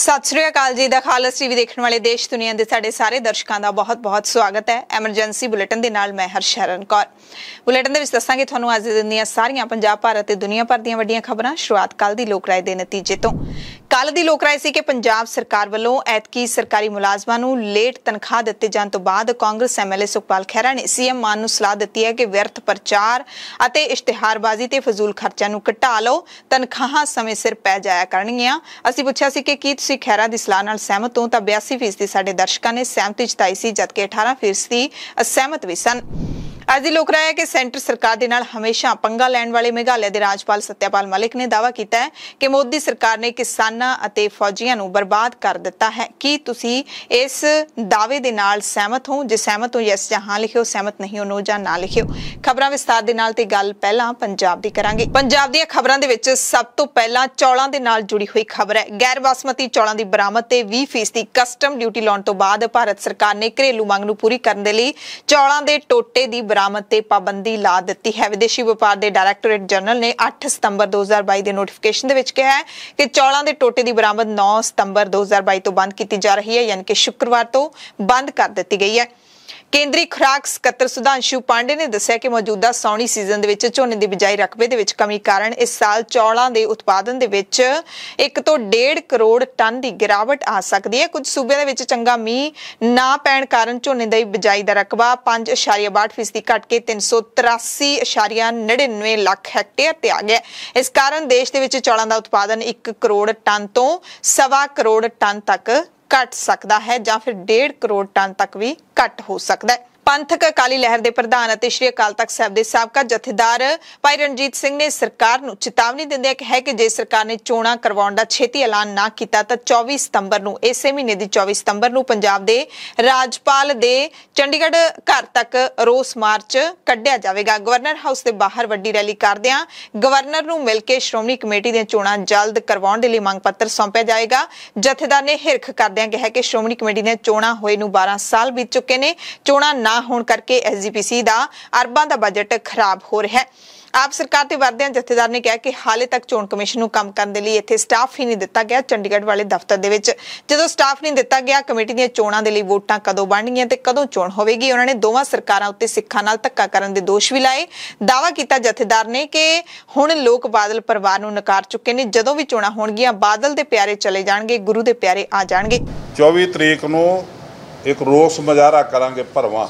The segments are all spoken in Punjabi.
ਸਤਿ ਸ੍ਰੀ ਅਕਾਲ ਜੀ ਦਾ ਖਾਲਸ ਟੀਵੀ ਦੇਖਣ ਵਾਲੇ ਦੇਸ਼ ਦੁਨੀਆ ਦੇ ਸਾਡੇ ਸਾਰੇ ਦਰਸ਼ਕਾਂ ਦਾ ਬਹੁਤ-ਬਹੁਤ ਸਵਾਗਤ ਹੈ ਐਮਰਜੈਂਸੀ ਬੁਲੇਟਿਨ ਦੇ ਨਾਲ ਮੈਂ ਹਰਸ਼ਰਨ ਕੌਰ ਬੁਲੇਟਿਨ ਦੇ ਵਿੱਚ ਦੱਸਾਂਗੇ ਤੁਹਾਨੂੰ ਅੱਜ ਦੇ ਦਿਨ ਦੀਆਂ ਸਾਰੀਆਂ ਪੰਜਾਬ ਭਾਰਤ ਤੇ ਦੁਨੀਆ ਭਰ ਦੀਆਂ ਵੱਡੀਆਂ ਖਬਰਾਂ ਸ਼ੁਰੂਆਤ ਕੱਲ ਦੀ ਲੋਕ ਰਾਏ ਦੇ ਨਤੀਜੇ ਤੋਂ ਕੱਲ ਦੀ ਲੋਕ ਰਾਏ ਸੀ ਕਿ ਪੰਜਾਬ ਸਰਕਾਰ ਵੱਲੋਂ ਐਤਕੀ ਸਰਕਾਰੀ ਮੁਲਾਜ਼ਮਾਂ ਨੂੰ ਲੇਟ ਤਨਖਾਹ ਦਿੱਤੇ ਜਾਣ ਤੋਂ ਬਾਅਦ ਕਾਂਗਰਸ ਐਮਐਲਏ ਸੁਖਪਾਲ ਖਹਿਰਾ ਨੇ ਸੀਐਮ ਮਾਨ ਨੂੰ ਸਲਾਹ ਦਿੱਤੀ ਹੈ ਕਿ ਵਿਅਰਥ ਪ੍ਰਚਾਰ ਅਤੇ ਇਸ਼ਤਿਹਾਰਬਾਜ਼ੀ ਤੇ ਫਜ਼ੂਲ ਖਰਚਾ ਨੂੰ ਘਟਾ ਲਓ ਤਨਖਾਹਾਂ ਸਮੇਂ ਸਿਰ ਪੈ ਜਾਇਆ ਕਰਨਗੀਆਂ ਅਸੀਂ ਪੁੱਛਿਆ ਸੀ ਕਿ ਕੀ ਤੁਸੀਂ ਖੈਰਾ ਦੀ ਸਲਾਹ ਨਾਲ ਸਹਿਮਤ ਹੋ ਤਾਂ 82% ਸਾਡੇ ਦਰਸ਼ਕਾਂ ਨੇ ਸਹਿਮਤੀ ਜਤਾਈ ਸੀ ਜਦਕਿ 18% ਅਸਹਿਮਤ ਵੀ ਸਨ ਅੱਜ ਦੀ ਲੋਕ ਰਾਏ ਕਿ ਸੈਂਟਰ ਸਰਕਾਰ ਦੇ ਨਾਲ ਹਮੇਸ਼ਾ ਪੰਗਾ ਲੈਣ ਵਾਲੇ ਮੇਘਾਲਿਆ ਦੇ ਰਾਜਪਾਲ ਸਤਿਆਪਾਲ ਮਲਿਕ ਨੇ ਦਾਅਵਾ ਕੀਤਾ ਹੈ ਕਿ ਮੋਦੀ ਸਰਕਾਰ ਨੇ ਕਿਸਾਨਾਂ ਅਤੇ ਫੌਜੀਆਂ ਨੂੰ ਬਰਬਾਦ ਕਰ ਦਿੱਤਾ ਹੈ ਕੀ ਤੁਸੀਂ ਇਸ ਦਾਅਵੇ ਦੇ ਨਾਲ ਸਹਿਮਤ ਹੋ ਜੇ ਸਹਿਮਤ ਹੋ ਯੈਸ ਜਾਂ ਹਾਂ ਲਿਖਿਓ ਸਹਿਮਤ ਨਹੀਂ ਹੋ ਨੋ ਜਾਂ ਨਾ ਲਿਖਿਓ ਖਬਰਾਂ ਵਿਸਤਾਰ ਦੇ ਨਾਲ ਤੇ ਗੱਲ ਪਹਿਲਾਂ ਪੰਜਾਬ ਦੀ ਕਰਾਂਗੇ ਪੰਜਾਬ ਦੀਆਂ ਖਬਰਾਂ ਦੇ ਵਿੱਚ ਸਭ ਤੋਂ ਪਹਿਲਾਂ ਚੌਲਾਂ ਦੇ ਨਾਲ ਜੁੜੀ ਹੋਈ ਖਬਰ ਹੈ ਗੈਰ ਬਾਸਮਤੀ ਚੌਲਾਂ ਦੀ ਬਰਾਮਦ ਤੇ 20% ਦੀ ਕਸਟਮ ਡਿਊਟੀ ਲਾਉਣ ਤੋਂ ਬਾਅਦ ਭਾਰਤ ਸਰਕਾਰ ਨੇ ਘਰੇਲੂ ਮੰਗ ਨੂੰ ਪੂਰੀ ਕਰਨ ਦੇ ਲਈ ਚੌਲਾਂ ਦੇ ਟੋਟੇ ਦੀ ਬਰਾਮਦ ਤੇ ਪਾਬੰਦੀ ਲਾ ਦਿੱਤੀ ਹੈ ਵਿਦੇਸ਼ੀ ਵਪਾਰ ਦੇ ਡਾਇਰੈਕਟੋਰੇਟ ਜਨਰਲ ਨੇ 8 ਸਤੰਬਰ 2022 ਦੇ ਨੋਟੀਫਿਕੇਸ਼ਨ ਦੇ ਵਿੱਚ ਕਿਹਾ ਹੈ ਕਿ ਚੌਲਾਂ ਦੇ ਟੋਟੇ ਦੀ ਬਰਾਮਦ 9 ਸਤੰਬਰ 2022 ਤੋਂ ਬੰਦ ਕੀਤੀ ਜਾ ਰਹੀ ਹੈ ਯਾਨੀ ਕਿ ਸ਼ੁੱਕਰਵਾਰ ਤੋਂ ਬੰਦ ਕਰ ਦਿੱਤੀ ਗਈ ਹੈ ਕੇਂਦਰੀ ਖੁਰਾਕ ਸਕੱਤਰ ਸੁਧਾਂਸ਼ੂ ਪਾਂਡੇ ਨੇ ਦੱਸਿਆ ਕਿ ਮੌਜੂਦਾ ਸੌਣੀ ਸੀਜ਼ਨ ਦੇ ਵਿੱਚ ਝੋਨੇ ਦੀ ਬਿਜਾਈ ਰਕਬੇ ਦੇ ਵਿੱਚ ਕਮੀ ਕਾਰਨ ਇਸ ਸਾਲ ਚੌਲਾਂ ਦੇ ਉਤਪਾਦਨ ਦੇ ਵਿੱਚ 1 ਤੋਂ 1.5 ਕਰੋੜ ਟਨ ਦੀ ਗਿਰਾਵਟ ਆ ਸਕਦੀ ਹੈ ਕੁਝ ਸੂਬਿਆਂ ਦੇ ਵਿੱਚ ਚੰਗਾ ਮੀਂਹ ਨਾ ਪੈਣ ਕਾਰਨ ਝੋਨੇ ਦੀ ਬਿਜਾਈ ਦਾ ਰਕਬਾ 5.8% ਘਟ ਕੇ 383.99 ਲੱਖ ਹੈਕਟੇਅਰ ਤੇ ਆ ਗਿਆ ਇਸ ਕਾਰਨ ਦੇਸ਼ ਦੇ ਵਿੱਚ ਚੌਲਾਂ ਦਾ ਉਤਪਾਦਨ 1 ਕਰੋੜ ਟਨ ਤੋਂ 1.5 ਕਰੋੜ ਟਨ ਤੱਕ ਘਟ ਸਕਦਾ ਹੈ ਜਾਂ ਫਿਰ 1.5 ਕਰੋੜ ਟਨ ਤੱਕ ਵੀ ਘੱਟ ਹੋ ਸਕਦਾ ਹੈ ਪੰਥਕ ਅਕਾਲੀ ਲਹਿਰ ਦੇ ਪ੍ਰਧਾਨ ਅਤੇ ਸ਼੍ਰੀ ਅਕਾਲ ਤਖਤ ਸਾਹਿਬ ਦੇ ਸਾਬਕਾ ਜਥੇਦਾਰ ਭਾਈ ਰਣਜੀਤ ਸਿੰਘ ਨੇ ਸਰਕਾਰ ਨੂੰ ਚੇਤਾਵਨੀ ਦਿੰਦਿਆਂ ਕਿਹਾ ਕਿ ਜੇ ਸਰਕਾਰ ਨੇ ਚੋਣਾਂ ਕਰਵਾਉਣ ਦਾ ਛੇਤੀ ਐਲਾਨ ਨਾ ਕੀਤਾ ਤਾਂ 24 ਸਤੰਬਰ ਨੂੰ ਇਸੇ ਮਹੀਨੇ ਦੀ 24 ਸਤੰਬਰ ਨੂੰ ਪੰਜਾਬ ਦੇ ਰਾਜਪਾਲ ਦੇ ਚੰਡੀਗੜ੍ਹ ਘਰ ਤੱਕ ਰੋਸ ਮਾਰਚ ਕੱਢਿਆ ਜਾਵੇਗਾ ਗਵਰਨਰ ਹਾਊਸ ਦੇ ਬਾਹਰ ਵੱਡੀ ਰੈਲੀ ਕਰਦਿਆਂ ਗਵਰਨਰ ਨੂੰ ਮਿਲ ਕੇ ਸ਼੍ਰੋਮਣੀ ਕਮੇਟੀ ਦੀਆਂ ਚੋਣਾਂ ਜਲਦ ਕਰਵਾਉਣ ਦੇ ਲਈ ਮੰਗ ਪੱਤਰ ਸੌਂਪਿਆ ਜਾਏਗਾ ਜਥੇਦਾਰ ਨੇ ਹਿਰਖ ਕਰਦਿਆਂ ਕਿਹਾ ਕਿ ਸ਼੍ਰੋਮਣੀ ਕਮੇਟੀ ਦੀਆਂ ਚੋਣਾਂ ਹੋਏ ਨੂੰ 12 ਸਾਲ ਬੀਤ ਚੁੱਕੇ ਨੇ ਚੋਣਾਂ ਨਾ ਹੋਣ ਕਰਕੇ ਐਸਜੀਪੀਸੀ ਦਾ ਅਰਬਾਂ ਦਾ ਬਜਟ ਖਰਾਬ ਹੋ ਰਿਹਾ ਹੈ ਆਪ ਸਰਕਾਰ ਤੇ ਵਰਦਿਆਂ ਜਥੇਦਾਰ ਨੇ ਕਿਹਾ ਕਿ ਹਾਲੇ ਤੱਕ ਚੋਣ ਕਮਿਸ਼ਨ ਨੂੰ ਕੰਮ ਕਰਨ ਦੇ ਲਈ ਇੱਥੇ ਸਟਾਫ ਹੀ ਨਹੀਂ ਦਿੱਤਾ ਗਿਆ ਚੰਡੀਗੜ੍ਹ ਵਾਲੇ ਦਫ਼ਤਰ ਦੇ ਵਿੱਚ ਜਦੋਂ ਸਟਾਫ ਨਹੀਂ ਦਿੱਤਾ ਗਿਆ ਕਮੇਟੀ ਦੀਆਂ ਚੋਣਾਂ ਦੇ ਲਈ ਵੋਟਾਂ ਕਦੋਂ ਬਣਨਗੀਆਂ ਤੇ ਕਦੋਂ ਚੋਣ ਹੋਵੇਗੀ ਉਹਨਾਂ ਨੇ ਦੋਵਾਂ ਸਰਕਾਰਾਂ ਉੱਤੇ ਸਿੱਖਾਂ ਨਾਲ ਧੱਕਾ ਕਰਨ ਦੇ ਦੋਸ਼ ਵੀ ਲਾਏ ਦਾਵਾ ਕੀਤਾ ਜਥੇਦਾਰ ਨੇ ਕਿ ਹੁਣ ਲੋਕ ਬਾਦਲ ਪਰਿਵਾਰ ਨੂੰ ਨਕਾਰ ਚੁੱਕੇ ਨੇ ਜਦੋਂ ਵੀ ਚੋਣਾਂ ਹੋਣਗੀਆਂ ਬਾਦਲ ਦੇ ਪਿਆਰੇ ਚਲੇ ਜਾਣਗੇ ਗੁਰੂ ਦੇ ਪਿਆਰੇ ਆ ਜਾਣਗੇ 24 ਤਰੀਕ ਨੂੰ ਇੱਕ ਰੋਸ ਮਜ਼ਾਰਾ ਕਰਾਂਗੇ ਭਰਵਾ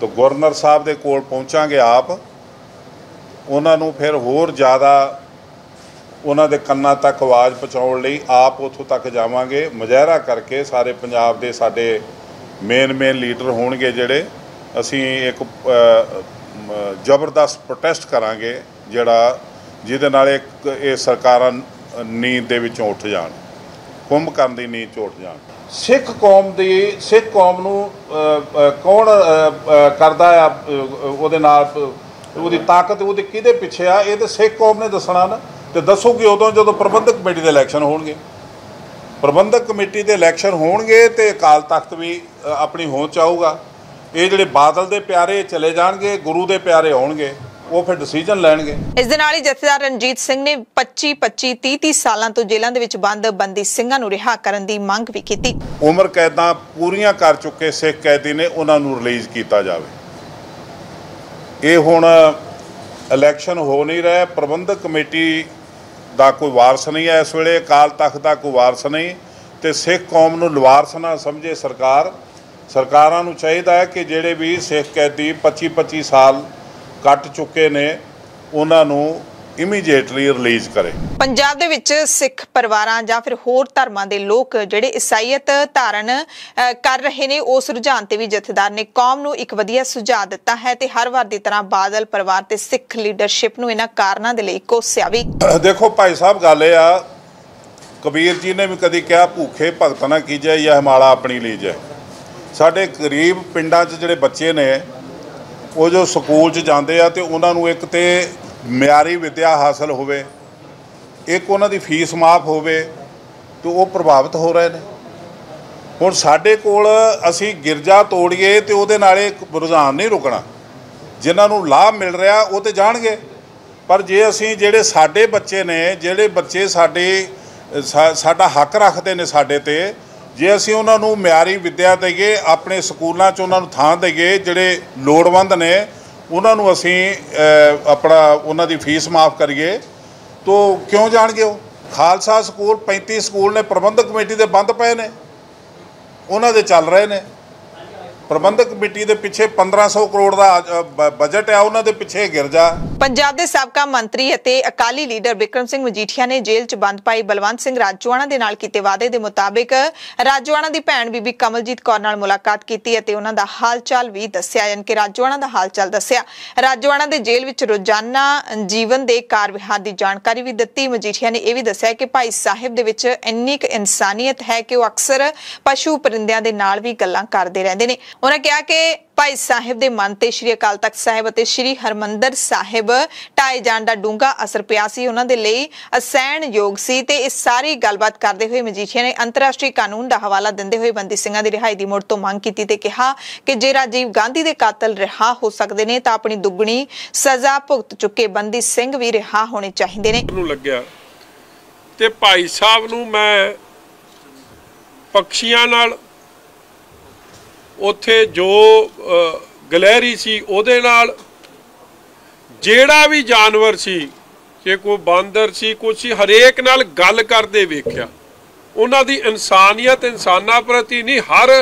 ਤਾਂ ਗਵਰਨਰ ਸਾਹਿਬ ਦੇ ਕੋਲ ਪਹੁੰਚਾਂਗੇ ਆਪ ਉਹਨਾਂ ਨੂੰ ਫਿਰ ਹੋਰ ਜ਼ਿਆਦਾ ਉਹਨਾਂ ਦੇ ਕੰਨਾਂ ਤੱਕ ਆਵਾਜ਼ ਪਹੁੰਚਾਉਣ ਲਈ ਆਪ ਉੱਥੋਂ ਤੱਕ ਜਾਵਾਂਗੇ ਮਜ਼ਾਰਾ ਕਰਕੇ ਸਾਰੇ ਪੰਜਾਬ ਦੇ ਸਾਡੇ ਮੇਨ ਮੇਨ ਲੀਡਰ ਹੋਣਗੇ ਜਿਹੜੇ ਅਸੀਂ ਇੱਕ ਜ਼ਬਰਦਸਤ ਪ੍ਰੋਟੈਸਟ ਕਰਾਂਗੇ ਜਿਹੜਾ ਜਿਹਦੇ ਨਾਲ ਇਹ ਸਰਕਾਰਾਂ ਨੀਂਦ ਦੇ ਵਿੱਚੋਂ ਉੱਠ ਜਾਣ ਕੁੰਭ ਕਰਨ ਦੀ ਨੀਂਦ 'ਚ ਉੱਠ ਜਾਣ ਸਿੱਖ ਕੌਮ ਦੀ ਸਿੱਖ ਕੌਮ ਨੂੰ ਕੌਣ ਕਰਦਾ ਆ ਉਹਦੇ ਨਾਲ ਉਹਦੀ ਤਾਕਤ ਉਹਦੇ ਕਿਹਦੇ ਪਿੱਛੇ ਆ ਇਹ ਤੇ ਸਿੱਖ ਕੌਮ ਨੇ ਦੱਸਣਾ ਨਾ ਤੇ ਦੱਸੋਗੇ ਉਦੋਂ ਜਦੋਂ ਪ੍ਰਬੰਧਕ ਕਮੇਟੀ ਦੇ ਇਲੈਕਸ਼ਨ ਹੋਣਗੇ ਪ੍ਰਬੰਧਕ ਕਮੇਟੀ ਦੇ ਇਲੈਕਸ਼ਨ ਹੋਣਗੇ ਤੇ ਅਕਾਲ ਤਖਤ ਵੀ ਆਪਣੀ ਹੋਂਦ ਆਊਗਾ ਇਹ ਜਿਹੜੇ ਬਾਦਲ ਦੇ ਪਿਆਰੇ ਚਲੇ ਜਾਣਗੇ ਗੁਰੂ ਦੇ ਪਿਆਰੇ ਆਉਣਗੇ ਉਹ ਫਿਰ ਡਿਸੀਜਨ ਲੈਣਗੇ ਇਸ ਦੇ ਨਾਲ ਹੀ ਜਥੇਦਾਰ ਰਣਜੀਤ ਸਿੰਘ ਨੇ 25 25 30 30 ਸਾਲਾਂ ਤੋਂ ਜੇਲ੍ਹਾਂ ਦੇ ਵਿੱਚ ਬੰਦ ਬੰਦੀ ਸਿੰਘਾਂ ਨੂੰ ਰਿਹਾ ਕਰਨ ਦੀ ਮੰਗ ਵੀ ਕੀਤੀ ਉਮਰ ਕੈਦਾਂ ਪੂਰੀਆਂ ਕਰ ਚੁੱਕੇ ਸਿੱਖ ਕੈਦੀ ਨੇ ਉਹਨਾਂ ਨੂੰ ਰਿਲੀਜ਼ ਕੀਤਾ ਜਾਵੇ ਇਹ ਹੁਣ ਇਲੈਕਸ਼ਨ ਹੋ ਨਹੀਂ ਰਿਹਾ ਪ੍ਰਬੰਧਕ ਕਮੇਟੀ ਦਾ ਕੋਈ ਵਾਰਸ ਨਹੀਂ ਹੈ ਇਸ ਵੇਲੇ ਅਕਾਲ ਤਖਤ ਦਾ ਕੋਈ ਵਾਰਸ ਨਹੀਂ ਤੇ ਸਿੱਖ ਕੌਮ ਨੂੰ ਲਵਾਰਸ ਨਾ ਸਮਝੇ ਸਰਕਾਰ ਸਰਕਾਰਾਂ ਨੂੰ ਚਾਹੀਦਾ ਹੈ ਕਿ ਜਿਹੜੇ ਵੀ ਸਿੱਖ ਕੈਦੀ 25 25 ਸਾਲ ਕੱਟ ਚੁੱਕੇ ਨੇ ਉਹਨਾਂ ਨੂੰ ਇਮੀਡੀਏਟਲੀ ਰਿਲੀਜ਼ ਕਰੇ ਪੰਜਾਬ ਦੇ ਵਿੱਚ ਸਿੱਖ ਪਰਿਵਾਰਾਂ ਜਾਂ ਫਿਰ ਹੋਰ ਧਰਮਾਂ ਦੇ ਲੋਕ ਜਿਹੜੇ ਈਸਾਈਅਤ ਧਾਰਨ ਕਰ ਰਹੇ ਨੇ ਉਸ ਰੁਝਾਨ ਤੇ ਵੀ ਜਥੇਦਾਰ ਨੇ ਕੌਮ ਨੂੰ ਇੱਕ ਵਧੀਆ ਸੁਝਾਅ ਦਿੱਤਾ ਹੈ ਤੇ ਹਰ ਵਾਰ ਦੀ ਤਰ੍ਹਾਂ ਬਾਦਲ ਪਰਿਵਾਰ ਤੇ ਸਿੱਖ ਲੀਡਰਸ਼ਿਪ ਨੂੰ ਇਹਨਾਂ ਕਾਰਨਾਂ ਦੇ ਲਈ ਕੋਸਿਆ ਵੀ ਦੇਖੋ ਭਾਈ ਸਾਹਿਬ ਗੱਲ ਇਹ ਆ ਕਬੀਰ ਜੀ ਨੇ ਵੀ ਕਦੀ ਕਿਹਾ ਭੁੱਖੇ ਭਗਤ ਨਾ ਕੀਜੈ ਜਾਂ ਹਿਮਾਲਾ ਆਪਣੀ ਲੀਜੈ ਸਾਡੇ ਗਰੀਬ ਪਿੰਡਾਂ 'ਚ ਜਿਹੜੇ ਬੱਚੇ ਨੇ ਉਹ ਜੋ ਸਕੂਲ 'ਚ ਜਾਂਦੇ ਆ ਤੇ ਉਹਨਾਂ ਨੂੰ ਇੱਕ ਤੇ ਮਿਆਰੀ ਵਿਦਿਆ ਹਾਸਲ ਹੋਵੇ ਇੱਕ ਉਹਨਾਂ ਦੀ ਫੀਸ ਮਾਫ ਹੋਵੇ ਤੇ ਉਹ ਪ੍ਰਭਾਵਿਤ ਹੋ ਰਹੇ ਨੇ ਹੁਣ ਸਾਡੇ ਕੋਲ ਅਸੀਂ ਗਿਰਜਾ ਤੋੜੀਏ ਤੇ ਉਹਦੇ ਨਾਲੇ ਇੱਕ ਰੁਝਾਨ ਨਹੀਂ ਰੁਕਣਾ ਜਿਨ੍ਹਾਂ ਨੂੰ ਲਾਭ ਮਿਲ ਰਿਹਾ ਉਹ ਤੇ ਜਾਣਗੇ ਪਰ ਜੇ ਅਸੀਂ ਜਿਹੜੇ ਸਾਡੇ ਬੱਚੇ ਨੇ ਜਿਹੜੇ ਬੱਚੇ ਸਾਡੇ ਸਾਡਾ ਹੱਕ ਰੱਖਦੇ ਨੇ ਸਾਡੇ ਤੇ ਜੇ ਅਸੀਂ ਉਹਨਾਂ ਨੂੰ ਮਿਆਰੀ ਵਿੱਦਿਆ ਦੇਈਏ ਆਪਣੇ ਸਕੂਲਾਂ 'ਚ ਉਹਨਾਂ ਨੂੰ ਥਾਂ ਦੇਈਏ ਜਿਹੜੇ ਲੋੜਵੰਦ ਨੇ ਉਹਨਾਂ ਨੂੰ ਅਸੀਂ ਆਪਣਾ ਉਹਨਾਂ ਦੀ ਫੀਸ ਮਾਫ ਕਰੀਏ ਤੋ ਕਿਉਂ ਜਾਣਗੇ ਉਹ ਖਾਲਸਾ ਸਕੂਲ 35 ਸਕੂਲ ਨੇ ਪ੍ਰਬੰਧਕ ਕਮੇਟੀ ਦੇ ਬੰਦ ਪਏ ਨੇ ਉਹਨਾਂ ਦੇ ਚੱਲ ਰਹੇ ਨੇ ਪ੍ਰਬੰਧਕ ਕਮੇਟੀ ਦੇ ਪਿੱਛੇ 1500 ਕਰੋੜ ਦਾ ਬਜਟ ਹੈ ਉਹਨਾਂ ਦੇ ਪਿੱਛੇ ਗਿਰਜਾ ਪੰਜਾਬ ਦੇ ਸਾਬਕਾ ਮੰਤਰੀ ਅਤੇ ਅਕਾਲੀ ਲੀਡਰ ਵਿਕਰਮ ਸਿੰਘ ਮਜੀਠੀਆ ਨੇ ਜੇਲ੍ਹ 'ਚ ਬੰਦ ਪਾਈ ਬਲਵੰਤ ਸਿੰਘ ਰਾਜੋਆਣਾ ਦੇ ਨਾਲ ਕੀਤੇ ਵਾਅਦੇ ਦੇ ਮੁਤਾਬਿਕ ਰਾਜੋਆਣਾ ਦੀ ਭੈਣ ਬੀਬੀ ਕਮਲਜੀਤ ਕੌਰ ਨਾਲ ਮੁਲਾਕਾਤ ਕੀਤੀ ਅਤੇ ਉਹਨਾਂ ਦਾ ਹਾਲਚਾਲ ਵੀ ਦੱਸਿਆ ਜਨ ਕਿ ਰਾਜੋਆਣਾ ਦਾ ਹਾਲਚਾਲ ਦੱਸਿਆ ਰਾਜੋਆਣਾ ਦੇ ਜੇਲ੍ਹ ਵਿੱਚ ਰੋਜ਼ਾਨਾ ਜੀਵਨ ਦੇ ਕਾਰਵਿਹਾਰ ਦੀ ਜਾਣਕਾਰੀ ਵੀ ਦਿੱਤੀ ਮਜੀਠੀਆ ਨੇ ਇਹ ਵੀ ਦੱਸਿਆ ਕਿ ਭਾਈ ਸਾਹਿਬ ਦੇ ਵਿੱਚ ਇੰਨੀ ਕੁ ਇਨਸਾਨੀਅਤ ਹੈ ਕਿ ਉਹ ਅਕਸਰ ਪਸ਼ੂ ਪਰਿੰਦਿਆਂ ਦੇ ਨਾਲ ਵੀ ਗੱਲਾਂ ਕਰਦੇ ਰਹਿੰਦੇ ਨੇ ਉਹਨਾਂ ਕਿਹਾ ਕਿ ਭਾਈ ਸਾਹਿਬ ਦੇ ਮਨ ਤੇ ਸ਼੍ਰੀ ਅਕਾਲ ਤਖਤ ਸਾਹਿਬ ਅਤੇ ਸ਼੍ਰੀ ਹਰਮੰਦਰ ਸਾਹਿਬ ਟਾਏ ਜਾਣ ਦਾ ਡੂੰਗਾ ਅਸਰ ਪਿਆ ਸੀ ਉਹਨਾਂ ਦੇ ਲਈ ਅਸਹਿਣ ਯੋਗ ਸੀ ਤੇ ਇਸ ਸਾਰੀ ਗੱਲਬਾਤ ਕਰਦੇ ਹੋਏ ਮਜੀਠੀਆ ਨੇ ਅੰਤਰਰਾਸ਼ਟਰੀ ਕਾਨੂੰਨ ਦਾ ਹਵਾਲਾ ਦਿੰਦੇ ਹੋਏ ਬੰਦੀ ਸਿੰਘਾਂ ਦੀ ਰਿਹਾਈ ਦੀ ਮੁੜ ਤੋਂ ਮੰਗ ਕੀਤੀ ਤੇ ਕਿਹਾ ਕਿ ਜੇ ਰਾਜੀਵ ਗਾਂਧੀ ਦੇ ਕਾਤਲ ਰਿਹਾ ਹੋ ਸਕਦੇ ਨੇ ਤਾਂ ਆਪਣੀ ਦੁੱਗਣੀ ਸਜ਼ਾ ਭੁਗਤ ਚੁੱਕੇ ਬੰਦੀ ਸਿੰਘ ਵੀ ਰਿਹਾ ਹੋਣੇ ਚਾਹੀਦੇ ਨੇ ਨੂੰ ਲੱਗਿਆ ਤੇ ਭਾਈ ਸਾਹਿਬ ਨੂੰ ਮੈਂ ਪਕਸ਼ੀਆਂ ਨਾਲ ਉੱਥੇ ਜੋ ਗਲਹਿਰੀ ਸੀ ਉਹਦੇ ਨਾਲ ਜਿਹੜਾ ਵੀ ਜਾਨਵਰ ਸੀ ਜੇ ਕੋਈ ਬਾਂਦਰ ਸੀ ਕੁਛ ਸੀ ਹਰੇਕ ਨਾਲ ਗੱਲ ਕਰਦੇ ਵੇਖਿਆ ਉਹਨਾਂ ਦੀ ਇਨਸਾਨੀਅਤ ਇਨਸਾਨਾਂ ਪ੍ਰਤੀ ਨਹੀਂ ਹਰ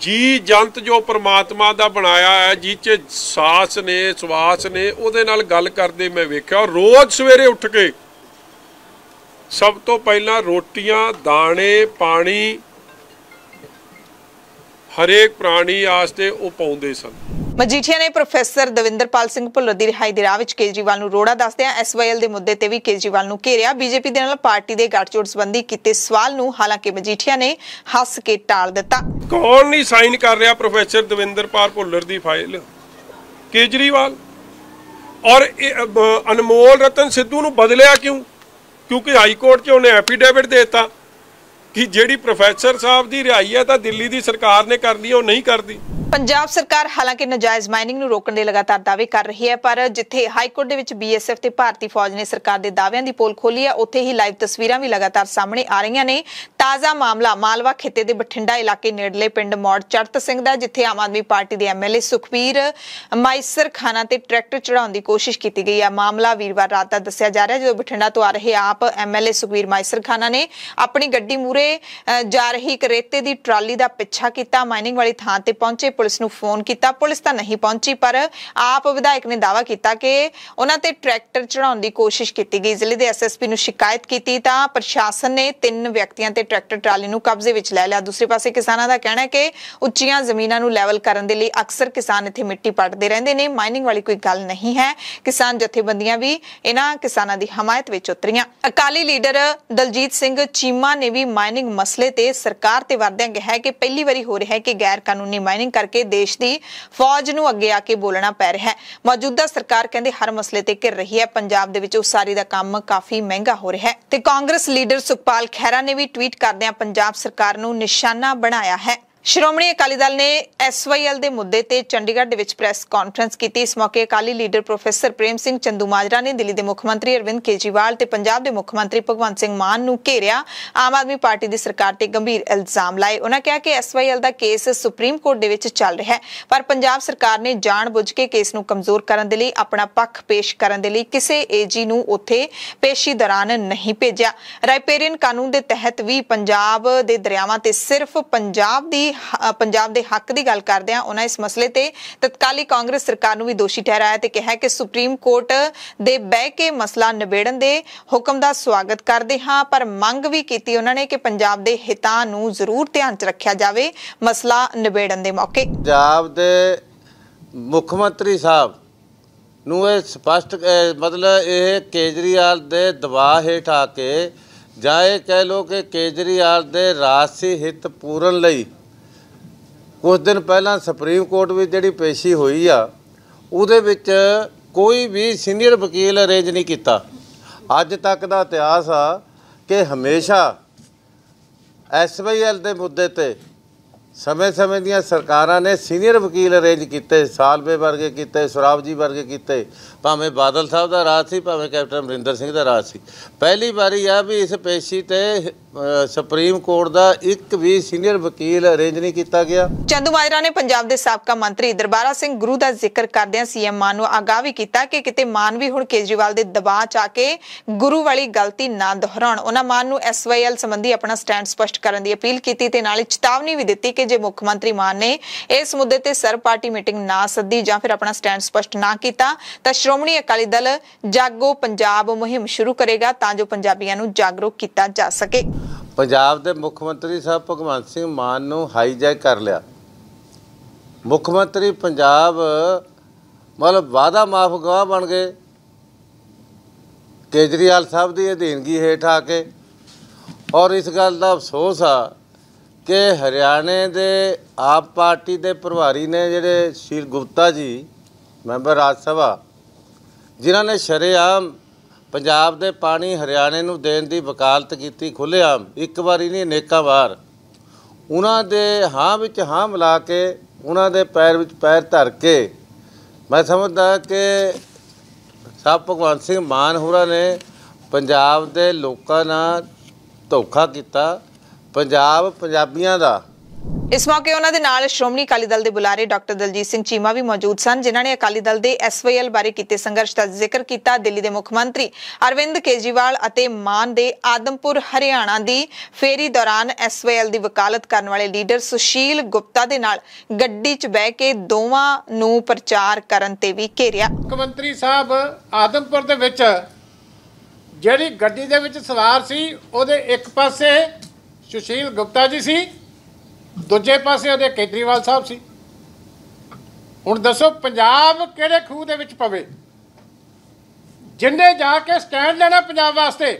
ਜੀ ਜੰਤ ਜੋ ਪ੍ਰਮਾਤਮਾ ਦਾ ਬਣਾਇਆ ਹੈ ਜੀ ਚ ਸਾਸ ਨੇ ਸਵਾਸ ਨੇ ਉਹਦੇ ਨਾਲ ਗੱਲ ਕਰਦੇ ਮੈਂ ਵੇਖਿਆ ਰੋਜ਼ ਸਵੇਰੇ ਉੱਠ ਕੇ ਸਭ ਤੋਂ ਪਹਿਲਾਂ ਰੋਟੀਆਂ ਦਾਣੇ ਪਾਣੀ ਹਰੇਕ ਪ੍ਰਾਣੀ ਆਸਤੇ ਉਹ ਪਾਉਂਦੇ ਸਨ ਮਜੀਠੀਆ ਨੇ ਪ੍ਰੋਫੈਸਰ ਦਵਿੰਦਰਪਾਲ ਸਿੰਘ ਭੁੱਲਰ ਦੀ ਰਿਹਾਈ ਦੇ ਰਾਹ ਵਿੱਚ ਕੇਜਰੀਵਾਲ ਨੂੰ ਰੋੜਾ ਦੱਸਦਿਆਂ ਐਸਵਾਈਐਲ ਦੇ ਮੁੱਦੇ ਤੇ ਵੀ ਕੇਜਰੀਵਾਲ ਨੂੰ ਘੇਰਿਆ ਬੀਜੇਪੀ ਦੇ ਨਾਲ ਪਾਰਟੀ ਦੇ ਗੱਠਜੋੜ ਸੰਬੰਧੀ ਕੀਤੇ ਸਵਾਲ ਨੂੰ ਹਾਲਾਂਕਿ ਮਜੀਠੀਆ ਨੇ ਹੱਸ ਕੇ ਟਾਲ ਦਿੱਤਾ ਕੌਣ ਨਹੀਂ ਸਾਈਨ ਕਰ ਰਿਹਾ ਪ੍ਰੋਫੈਸਰ ਦਵਿੰਦਰਪਾਲ ਭੁੱਲਰ ਦੀ ਫਾਈਲ ਕੇਜਰੀਵਾਲ ਔਰ ਅਨਮੋਲ ਰਤਨ ਸਿੱਧੂ ਨੂੰ ਬਦਲਿਆ ਕਿਉਂ ਕਿਉਂਕਿ ਹਾਈ ਕੋਰਟ 'ਚ ਉਹਨੇ ਐਫੀਡੇਵਿਟ ਦਿੱਤਾ ਕਿ ਜਿਹੜੀ ਪ੍ਰੋਫੈਸਰ ਸਾਹਿਬ ਦੀ ਰਿਹਾਈ ਹੈ ਤਾਂ ਦਿੱਲੀ ਦੀ ਸਰਕਾਰ ਨੇ ਕਰਨੀ ਉਹ ਨਹੀਂ ਕਰਦੀ ਪੰਜਾਬ ਸਰਕਾਰ ਹਾਲਾਂਕਿ ਨਜਾਇਜ਼ ਮਾਈਨਿੰਗ ਨੂੰ ਰੋਕਣ ਦੇ ਲਗਾਤਾਰ ਦਾਅਵੇ ਕਰ ਰਹੀ ਹੈ ਪਰ ਜਿੱਥੇ ਹਾਈ ਕੋਰਟ ਦੇ ਵਿੱਚ ਬੀਐਸਐਫ ਤੇ ਭਾਰਤੀ ਫੌਜ ਨੇ ਸਰਕਾਰ ਦੇ ਦਾਅਵਿਆਂ ਦੀ ਪੋਲ ਖੋਲੀ ਹੈ ਉੱਥੇ ਹੀ ਲਾਈਵ ਤਸਵੀਰਾਂ ਵੀ ਲਗਾਤਾਰ ਸਾਹਮਣੇ ਆ ਰਹੀਆਂ ਨੇ ਤਾਜ਼ਾ ਮਾਮਲਾ ਮਾਲਵਾ ਖੇਤੇ ਦੇ ਬਠਿੰਡਾ ਇਲਾਕੇ ਨੇੜਲੇ ਪਿੰਡ ਮੌੜ ਚੜਤ ਸਿੰਘ ਦਾ ਜਿੱਥੇ ਆਮ ਆਦਮੀ ਪਾਰਟੀ ਦੇ ਐਮਐਲਏ ਸੁਖਵੀਰ ਮਾਈਸਰ ਖਾਨਾ ਤੇ ਟਰੈਕਟਰ ਚੜਾਉਣ ਦੀ ਕੋਸ਼ਿਸ਼ ਕੀਤੀ ਗਈ ਹੈ ਮਾਮਲਾ ਵੀਰਵਾਰ ਰਾਤ ਦਾ ਦੱਸਿਆ ਜਾ ਰਿਹਾ ਜਦੋਂ ਬਠਿੰਡਾ ਤੋਂ ਆ ਰਹੇ ਆਪ ਐਮਐਲਏ ਸੁਖਵੀਰ ਮਾਈਸਰ ਖਾਨਾ ਨੇ ਆਪਣੀ ਗੱਡੀ ਮੂਰੇ ਜਾ ਰਹੀ ਇੱਕ ਰੇਤੇ ਦੀ ਟਰਾਲੀ ਦਾ ਪਿੱਛਾ ਕੀਤਾ ਮਾਈਨਿੰਗ ਵਾਲੀ ਥਾਂ ਤੇ ਪਹੁੰਚੇ ਪੁਲਿਸ ਨੂੰ ਫੋਨ ਕੀਤਾ ਪੁਲਿਸ ਤਾਂ ਨਹੀਂ ਪਹੁੰਚੀ ਪਰ ਆਪ ਵਿਧਾਇਕ ਨੇ ਦਾਵਾ ਕੀਤਾ ਕਿ ਉਹਨਾਂ ਤੇ ਟਰੈਕਟਰ ਚੜਾਉਣ ਦੀ ਕੋਸ਼ਿਸ਼ ਕੀਤੀ ਗਈ ਜ਼ਿਲ੍ਹੇ ਦੇ ਐਸਐਸਪੀ ਨੂੰ ਸ਼ਿਕਾਇਤ ਕੀਤੀ ਤਾਂ ਪ੍ਰਸ਼ਾਸਨ ਨੇ ਤਿੰਨ ਵਿਅਕਤੀਆਂ ਤੇ ਟਰੈਕਟਰ ਟਰਾਲੀ ਨੂੰ ਕਬਜ਼ੇ ਵਿੱਚ ਲੈ ਲਿਆ ਦੂਸਰੇ ਪਾਸੇ ਕਿਸਾਨਾਂ ਦਾ ਕਹਿਣਾ ਹੈ ਕਿ ਉੱਚੀਆਂ ਜ਼ਮੀਨਾਂ ਨੂੰ ਲੈਵਲ ਕਰਨ ਦੇ ਲਈ ਅਕਸਰ ਕਿਸਾਨ ਇੱਥੇ ਮਿੱਟੀ ਪੱਟਦੇ ਰਹਿੰਦੇ ਨੇ ਮਾਈਨਿੰਗ ਵਾਲੀ ਕੋਈ ਗੱਲ ਨਹੀਂ ਹੈ ਕਿਸਾਨ ਜਥੇਬੰਦੀਆਂ ਵੀ ਇਹਨਾਂ ਕਿਸਾਨਾਂ ਦੀ ਹਮਾਇਤ ਵਿੱਚ ਉਤਰੀਆਂ ਅਕਾਲੀ ਲੀਡਰ ਦਲਜੀਤ ਸਿੰਘ ਚੀਮਾ ਨੇ ਵੀ ਮਾਈਨਿੰਗ ਮਸਲੇ ਤੇ ਸਰਕਾਰ ਤੇ ਵਰਦਿਆਂ ਕਿਹਾ ਕਿ ਪਹਿਲੀ ਵਾਰੀ ਹੋ ਰਿਹਾ ਹੈ ਕਿ ਗੈਰ ਕਾਨੂੰਨੀ ਮਾਈਨਿੰਗ ਕਰਕੇ ਦੇਸ਼ ਦੀ ਫੌਜ ਨੂੰ ਅੱਗੇ ਆ ਕੇ ਬੋਲਣਾ ਪੈ ਰਿਹਾ ਹੈ ਮੌਜੂਦਾ ਸਰਕਾਰ ਕਹਿੰਦੇ ਹਰ ਮਸਲੇ ਤੇ ਘਿਰ ਰਹੀ ਹੈ ਪੰਜਾਬ ਦੇ ਵਿੱਚ ਉਸਾਰੀ ਦਾ ਕੰਮ ਕਾਫੀ ਮਹਿੰਗਾ ਹੋ ਰਿਹਾ ਹੈ ਤੇ ਕਾਂਗਰਸ ਲੀਡਰ ਸੁਖਪਾਲ ਖਹਿਰਾ ਨੇ ਵੀ ਟਵੀਟ ਕਰਦਿਆਂ ਪੰਜਾਬ ਸਰਕਾਰ ਨੂੰ ਨਿਸ਼ਾਨਾ ਬਣਾਇਆ ਹੈ ਸ਼੍ਰੋਮਣੀ ਅਕਾਲੀ ਦਲ ਨੇ ਐਸਵਾਈਐਲ ਦੇ ਮੁੱਦੇ ਤੇ ਚੰਡੀਗੜ੍ਹ ਦੇ ਵਿੱਚ ਪ੍ਰੈਸ ਕਾਨਫਰੰਸ ਕੀਤੀ ਇਸ ਮੌਕੇ ਅਕਾਲੀ ਲੀਡਰ ਪ੍ਰੋਫੈਸਰ ਪ੍ਰੇਮ ਸਿੰਘ ਚੰਦੂ ਮਾਜਰਾ ਨੇ ਦਿੱਲੀ ਦੇ ਮੁੱਖ ਮੰਤਰੀ ਅਰਵਿੰਦ ਕੇਜੀਵਾਲ ਤੇ ਪੰਜਾਬ ਦੇ ਮੁੱਖ ਮੰਤਰੀ ਭਗਵੰਤ ਸਿੰਘ ਮਾਨ ਨੂੰ ਘੇਰਿਆ ਆਮ ਆਦਮੀ ਪਾਰਟੀ ਦੀ ਸਰਕਾਰ ਤੇ ਗੰਭੀਰ ਇਲਜ਼ਾਮ ਲਾਏ ਉਹਨਾਂ ਕਿਹਾ ਕਿ ਐਸਵਾਈਐਲ ਦਾ ਕੇਸ ਸੁਪਰੀਮ ਕੋਰਟ ਦੇ ਵਿੱਚ ਚੱਲ ਰਿਹਾ ਹੈ ਪਰ ਪੰਜਾਬ ਸਰਕਾਰ ਨੇ ਜਾਣਬੁੱਝ ਕੇ ਕੇਸ ਨੂੰ ਕਮਜ਼ੋਰ ਕਰਨ ਦੇ ਲਈ ਆਪਣਾ ਪੱਖ ਪੇਸ਼ ਕਰਨ ਦੇ ਲਈ ਕਿਸੇ ਏਜੀ ਨੂੰ ਉੱਥੇ ਪੇਸ਼ੀ ਦੌਰਾਨ ਨਹੀਂ ਭੇਜਿਆ ਰਾਈਪੇਰੀਅਨ ਕਾਨੂੰਨ ਦੇ ਤਹਿਤ ਵੀ ਪੰਜਾਬ ਦੇ ਦਰਿਆਵਾਂ ਤੇ ਸਿਰਫ ਪੰਜਾਬ ਦੀ ਪੰਜਾਬ ਦੇ ਹੱਕ ਦੀ ਗੱਲ ਕਰਦੇ ਆ ਉਹਨਾਂ ਇਸ ਮਸਲੇ ਤੇ ਤਤਕਾਲੀ ਕਾਂਗਰਸ ਸਰਕਾਰ ਨੂੰ ਵੀ ਦੋਸ਼ੀ ਠਹਿਰਾਇਆ ਤੇ ਕਿਹਾ ਕਿ ਸੁਪਰੀਮ ਕੋਰਟ ਦੇ ਬਹਿ ਕੇ ਮਸਲਾ ਨਿਬੇੜਨ ਦੇ ਹੁਕਮ ਦਾ ਸਵਾਗਤ ਕਰਦੇ ਹਾਂ ਪਰ ਮੰਗ ਵੀ ਕੀਤੀ ਉਹਨਾਂ ਨੇ ਕਿ ਪੰਜਾਬ ਦੇ ਹਿੱਤਾਂ ਨੂੰ ਜ਼ਰੂਰ ਧਿਆਨ 'ਚ ਰੱਖਿਆ ਜਾਵੇ ਮਸਲਾ ਨਿਬੇੜਨ ਦੇ ਮੌਕੇ ਪੰਜਾਬ ਦੇ ਮੁੱਖ ਮੰਤਰੀ ਸਾਹਿਬ ਨੂੰ ਇਹ ਸਪਸ਼ਟ ਮਤਲਬ ਇਹ ਕੇਜਰੀਵਾਲ ਦੇ ਦਬਾਅ ਹੇਠ ਆ ਕੇ ਜਾਏ ਕਹਿ ਲੋ ਕਿ ਕੇਜਰੀਵਾਲ ਦੇ ਰਾਜਸੀ ਹਿੱਤ ਪੂਰਨ ਲਈ ਕੁਝ ਦਿਨ ਪਹਿਲਾਂ ਸੁਪਰੀਮ ਕੋਰਟ ਵਿੱਚ ਜਿਹੜੀ ਪੇਸ਼ੀ ਹੋਈ ਆ ਉਹਦੇ ਵਿੱਚ ਕੋਈ ਵੀ ਸੀਨੀਅਰ ਵਕੀਲ ਅਰੇਂਜ ਨਹੀਂ ਕੀਤਾ ਅੱਜ ਤੱਕ ਦਾ ਇਤਿਹਾਸ ਆ ਕਿ ਹਮੇਸ਼ਾ ਐਸਵਾਈਐਲ ਦੇ ਮੁੱਦੇ ਤੇ ਸਮੇਂ-ਸਮੇਂ ਦੀਆਂ ਸਰਕਾਰਾਂ ਨੇ ਸੀਨੀਅਰ ਵਕੀਲ ਅਰੇਂਜ ਕੀਤੇ ਸਾਲਵੇ ਵਰਗੇ ਕੀਤੇ ਸਰਾਬ ਜੀ ਵਰਗੇ ਕੀਤੇ ਭਾਵੇਂ ਬਾਦਲ ਸਾਹਿਬ ਦਾ ਰਾਜ ਸੀ ਭਾਵੇਂ ਕੈਪਟਨ ਅਮਰਿੰਦਰ ਸਿੰਘ ਦਾ ਰਾਜ ਸੀ ਪਹਿਲੀ ਵਾਰੀ ਆ ਵੀ ਇਸ ਪੇਸ਼ੀ ਤੇ ਸੁਪਰੀਮ ਕੋਰਟ ਦਾ ਇੱਕ ਵੀ ਸੀਨੀਅਰ ਵਕੀਲ ਅਰੇਂਜ ਨਹੀਂ ਕੀਤਾ ਗਿਆ ਚੰਦੂ ਮਾਜਰਾ ਨੇ ਪੰਜਾਬ ਦੇ ਸਾਬਕਾ ਮੰਤਰੀ ਦਰਬਾਰਾ ਸਿੰਘ ਗੁਰੂ ਦਾ ਜ਼ਿਕਰ ਕਰਦਿਆਂ ਸੀਐਮ ਮਾਨ ਨੂੰ ਆਗਾਹ ਵੀ ਕੀਤਾ ਕਿ ਕਿਤੇ ਮਾਨ ਵੀ ਹੁਣ ਕੇਜਰੀਵਾਲ ਦੇ ਦਬਾਅ ਚ ਆ ਕੇ ਗੁਰੂ ਵਾਲੀ ਗਲਤੀ ਨਾ ਦੁਹਰਾਉਣ ਉਹਨਾਂ ਮਾਨ ਨੂੰ ਐਸਵਾਈਐਲ ਸੰਬੰਧੀ ਆਪਣਾ ਸਟੈਂਡ ਸਪਸ਼ਟ ਕਰਨ ਦੀ ਅਪੀਲ ਕੀਤੀ ਤੇ ਨਾਲੇ ਚੇਤਾਵਨੀ ਵੀ ਦਿੱਤੀ ਕਿ ਜੇ ਮੁੱਖ ਮੰਤਰੀ ਮਾਨ ਨੇ ਇਸ ਮੁੱਦੇ ਤੇ ਸਰਪਾਰਟੀ ਪਾਰਟੀ ਮੀਟਿੰਗ ਨਾ ਸੱਦੀ ਜਾਂ ਫਿਰ ਆਪਣਾ ਸਟੈਂਡ ਸਪਸ਼ਟ ਨਾ ਕੀਤਾ ਤਾਂ ਸ਼੍ਰੋਮਣੀ ਅਕਾਲੀ ਦਲ ਜਾਗੋ ਪੰਜਾਬ ਮੁਹਿੰਮ ਸ਼ੁਰੂ ਕਰੇਗਾ ਤਾਂ ਜੋ ਪੰਜਾਬੀਆਂ ਨੂੰ ਜਾਗਰੂਕ ਕੀਤਾ ਜਾ ਸਕੇ ਪੰਜਾਬ ਦੇ ਮੁੱਖ ਮੰਤਰੀ ਸਾਹਿਬ ਭਗਵੰਤ ਸਿੰਘ ਮਾਨ ਨੂੰ ਹਾਈਜੈਕ ਕਰ ਲਿਆ ਮੁੱਖ ਮੰਤਰੀ ਪੰਜਾਬ ਮਤਲਬ ਵਾਦਾ ਮਾਫ ਗਵਾ ਬਣ ਗਏ ਕੇਜਰੀਵਾਲ ਸਾਹਿਬ ਦੀ ਅਧੀਨਗੀ ਹੇਠ ਆ ਕੇ ਔਰ ਇਸ ਗੱਲ ਦਾ ਅਫਸੋਸ ਆ ਕਿ ਹਰਿਆਣੇ ਦੇ ਆਪ ਪਾਰਟੀ ਦੇ ਪ੍ਰਭਾਰੀ ਨੇ ਜਿਹੜੇ ਸ਼ੀਰ ਗੁਪਤਾ ਜੀ ਮੈਂਬਰ ਰਾਜ ਸਭਾ ਜਿਨ੍ਹਾਂ ਨੇ ਸ਼ਰੇਆਮ ਪੰਜਾਬ ਦੇ ਪਾਣੀ ਹਰਿਆਣੇ ਨੂੰ ਦੇਣ ਦੀ ਵਕਾਲਤ ਕੀਤੀ ਖੁੱਲਿਆ ਇੱਕ ਵਾਰੀ ਨਹੀਂ ਅਨੇਕਾਂ ਵਾਰ ਉਹਨਾਂ ਦੇ ਹਾਂ ਵਿੱਚ ਹਾਂ ਮਿਲਾ ਕੇ ਉਹਨਾਂ ਦੇ ਪੈਰ ਵਿੱਚ ਪੈਰ ਧਰ ਕੇ ਮੈਂ ਸਮਝਦਾ ਕਿ ਸਾਹਿਬ ਭਗਵਾਨ ਸਿੰਘ ਮਾਨ ਹੋਰਾਂ ਨੇ ਪੰਜਾਬ ਦੇ ਲੋਕਾਂ ਨਾਲ ਧੋਖਾ ਕੀਤਾ ਪੰਜਾਬ ਪੰਜਾਬੀਆਂ ਦਾ ਇਸ ਮੌਕੇ ਉਹਨਾਂ ਦੇ ਨਾਲ ਸ਼੍ਰੋਮਣੀ ਅਕਾਲੀ ਦਲ ਦੇ ਬੁਲਾਰੇ ਡਾਕਟਰ ਦਲਜੀਤ ਸਿੰਘ ਚੀਮਾ ਵੀ ਮੌਜੂਦ ਸਨ ਜਿਨ੍ਹਾਂ ਨੇ ਅਕਾਲੀ ਦਲ ਦੇ ਐਸਵਾਈਐਲ ਬਾਰੇ ਕੀਤੇ ਸੰਘਰਸ਼ ਦਾ ਜ਼ਿਕਰ ਕੀਤਾ ਦਿੱਲੀ ਦੇ ਮੁੱਖ ਮੰਤਰੀ ਅਰਵਿੰਦ ਕੇਜੀਵਾਲ ਅਤੇ ਮਾਨ ਦੇ ਆਦਮਪੁਰ ਹਰਿਆਣਾ ਦੀ ਫੇਰੀ ਦੌਰਾਨ ਐਸਵਾਈਐਲ ਦੀ ਵਕਾਲਤ ਕਰਨ ਵਾਲੇ ਲੀਡਰ ਸੁਸ਼ੀਲ ਗੁਪਤਾ ਦੇ ਨਾਲ ਗੱਡੀ 'ਚ ਬਹਿ ਕੇ ਦੋਵਾਂ ਨੂੰ ਪ੍ਰਚਾਰ ਕਰਨ ਤੇ ਵੀ ਘੇਰਿਆ ਮੁੱਖ ਮੰਤਰੀ ਸਾਹਿਬ ਆਦਮਪੁਰ ਦੇ ਵਿੱਚ ਜਿਹੜੀ ਗੱਡੀ ਦੇ ਵਿੱਚ ਸਵਾਰ ਸੀ ਉਹਦੇ ਇੱਕ ਪਾਸੇ ਸੁਸ਼ੀਲ ਗੁਪਤਾ ਜੀ ਸੀ ਦੂਜੇ ਪਾਸੇ ਉਹਦੇ ਕੇਤਰੀਵਾਲ ਸਾਹਿਬ ਸੀ ਹੁਣ ਦੱਸੋ ਪੰਜਾਬ ਕਿਹੜੇ ਖੂਹ ਦੇ ਵਿੱਚ ਪਵੇ ਜਿੰਨੇ ਜਾ ਕੇ ਸਟੈਂਡ ਲੈਣਾ ਪੰਜਾਬ ਵਾਸਤੇ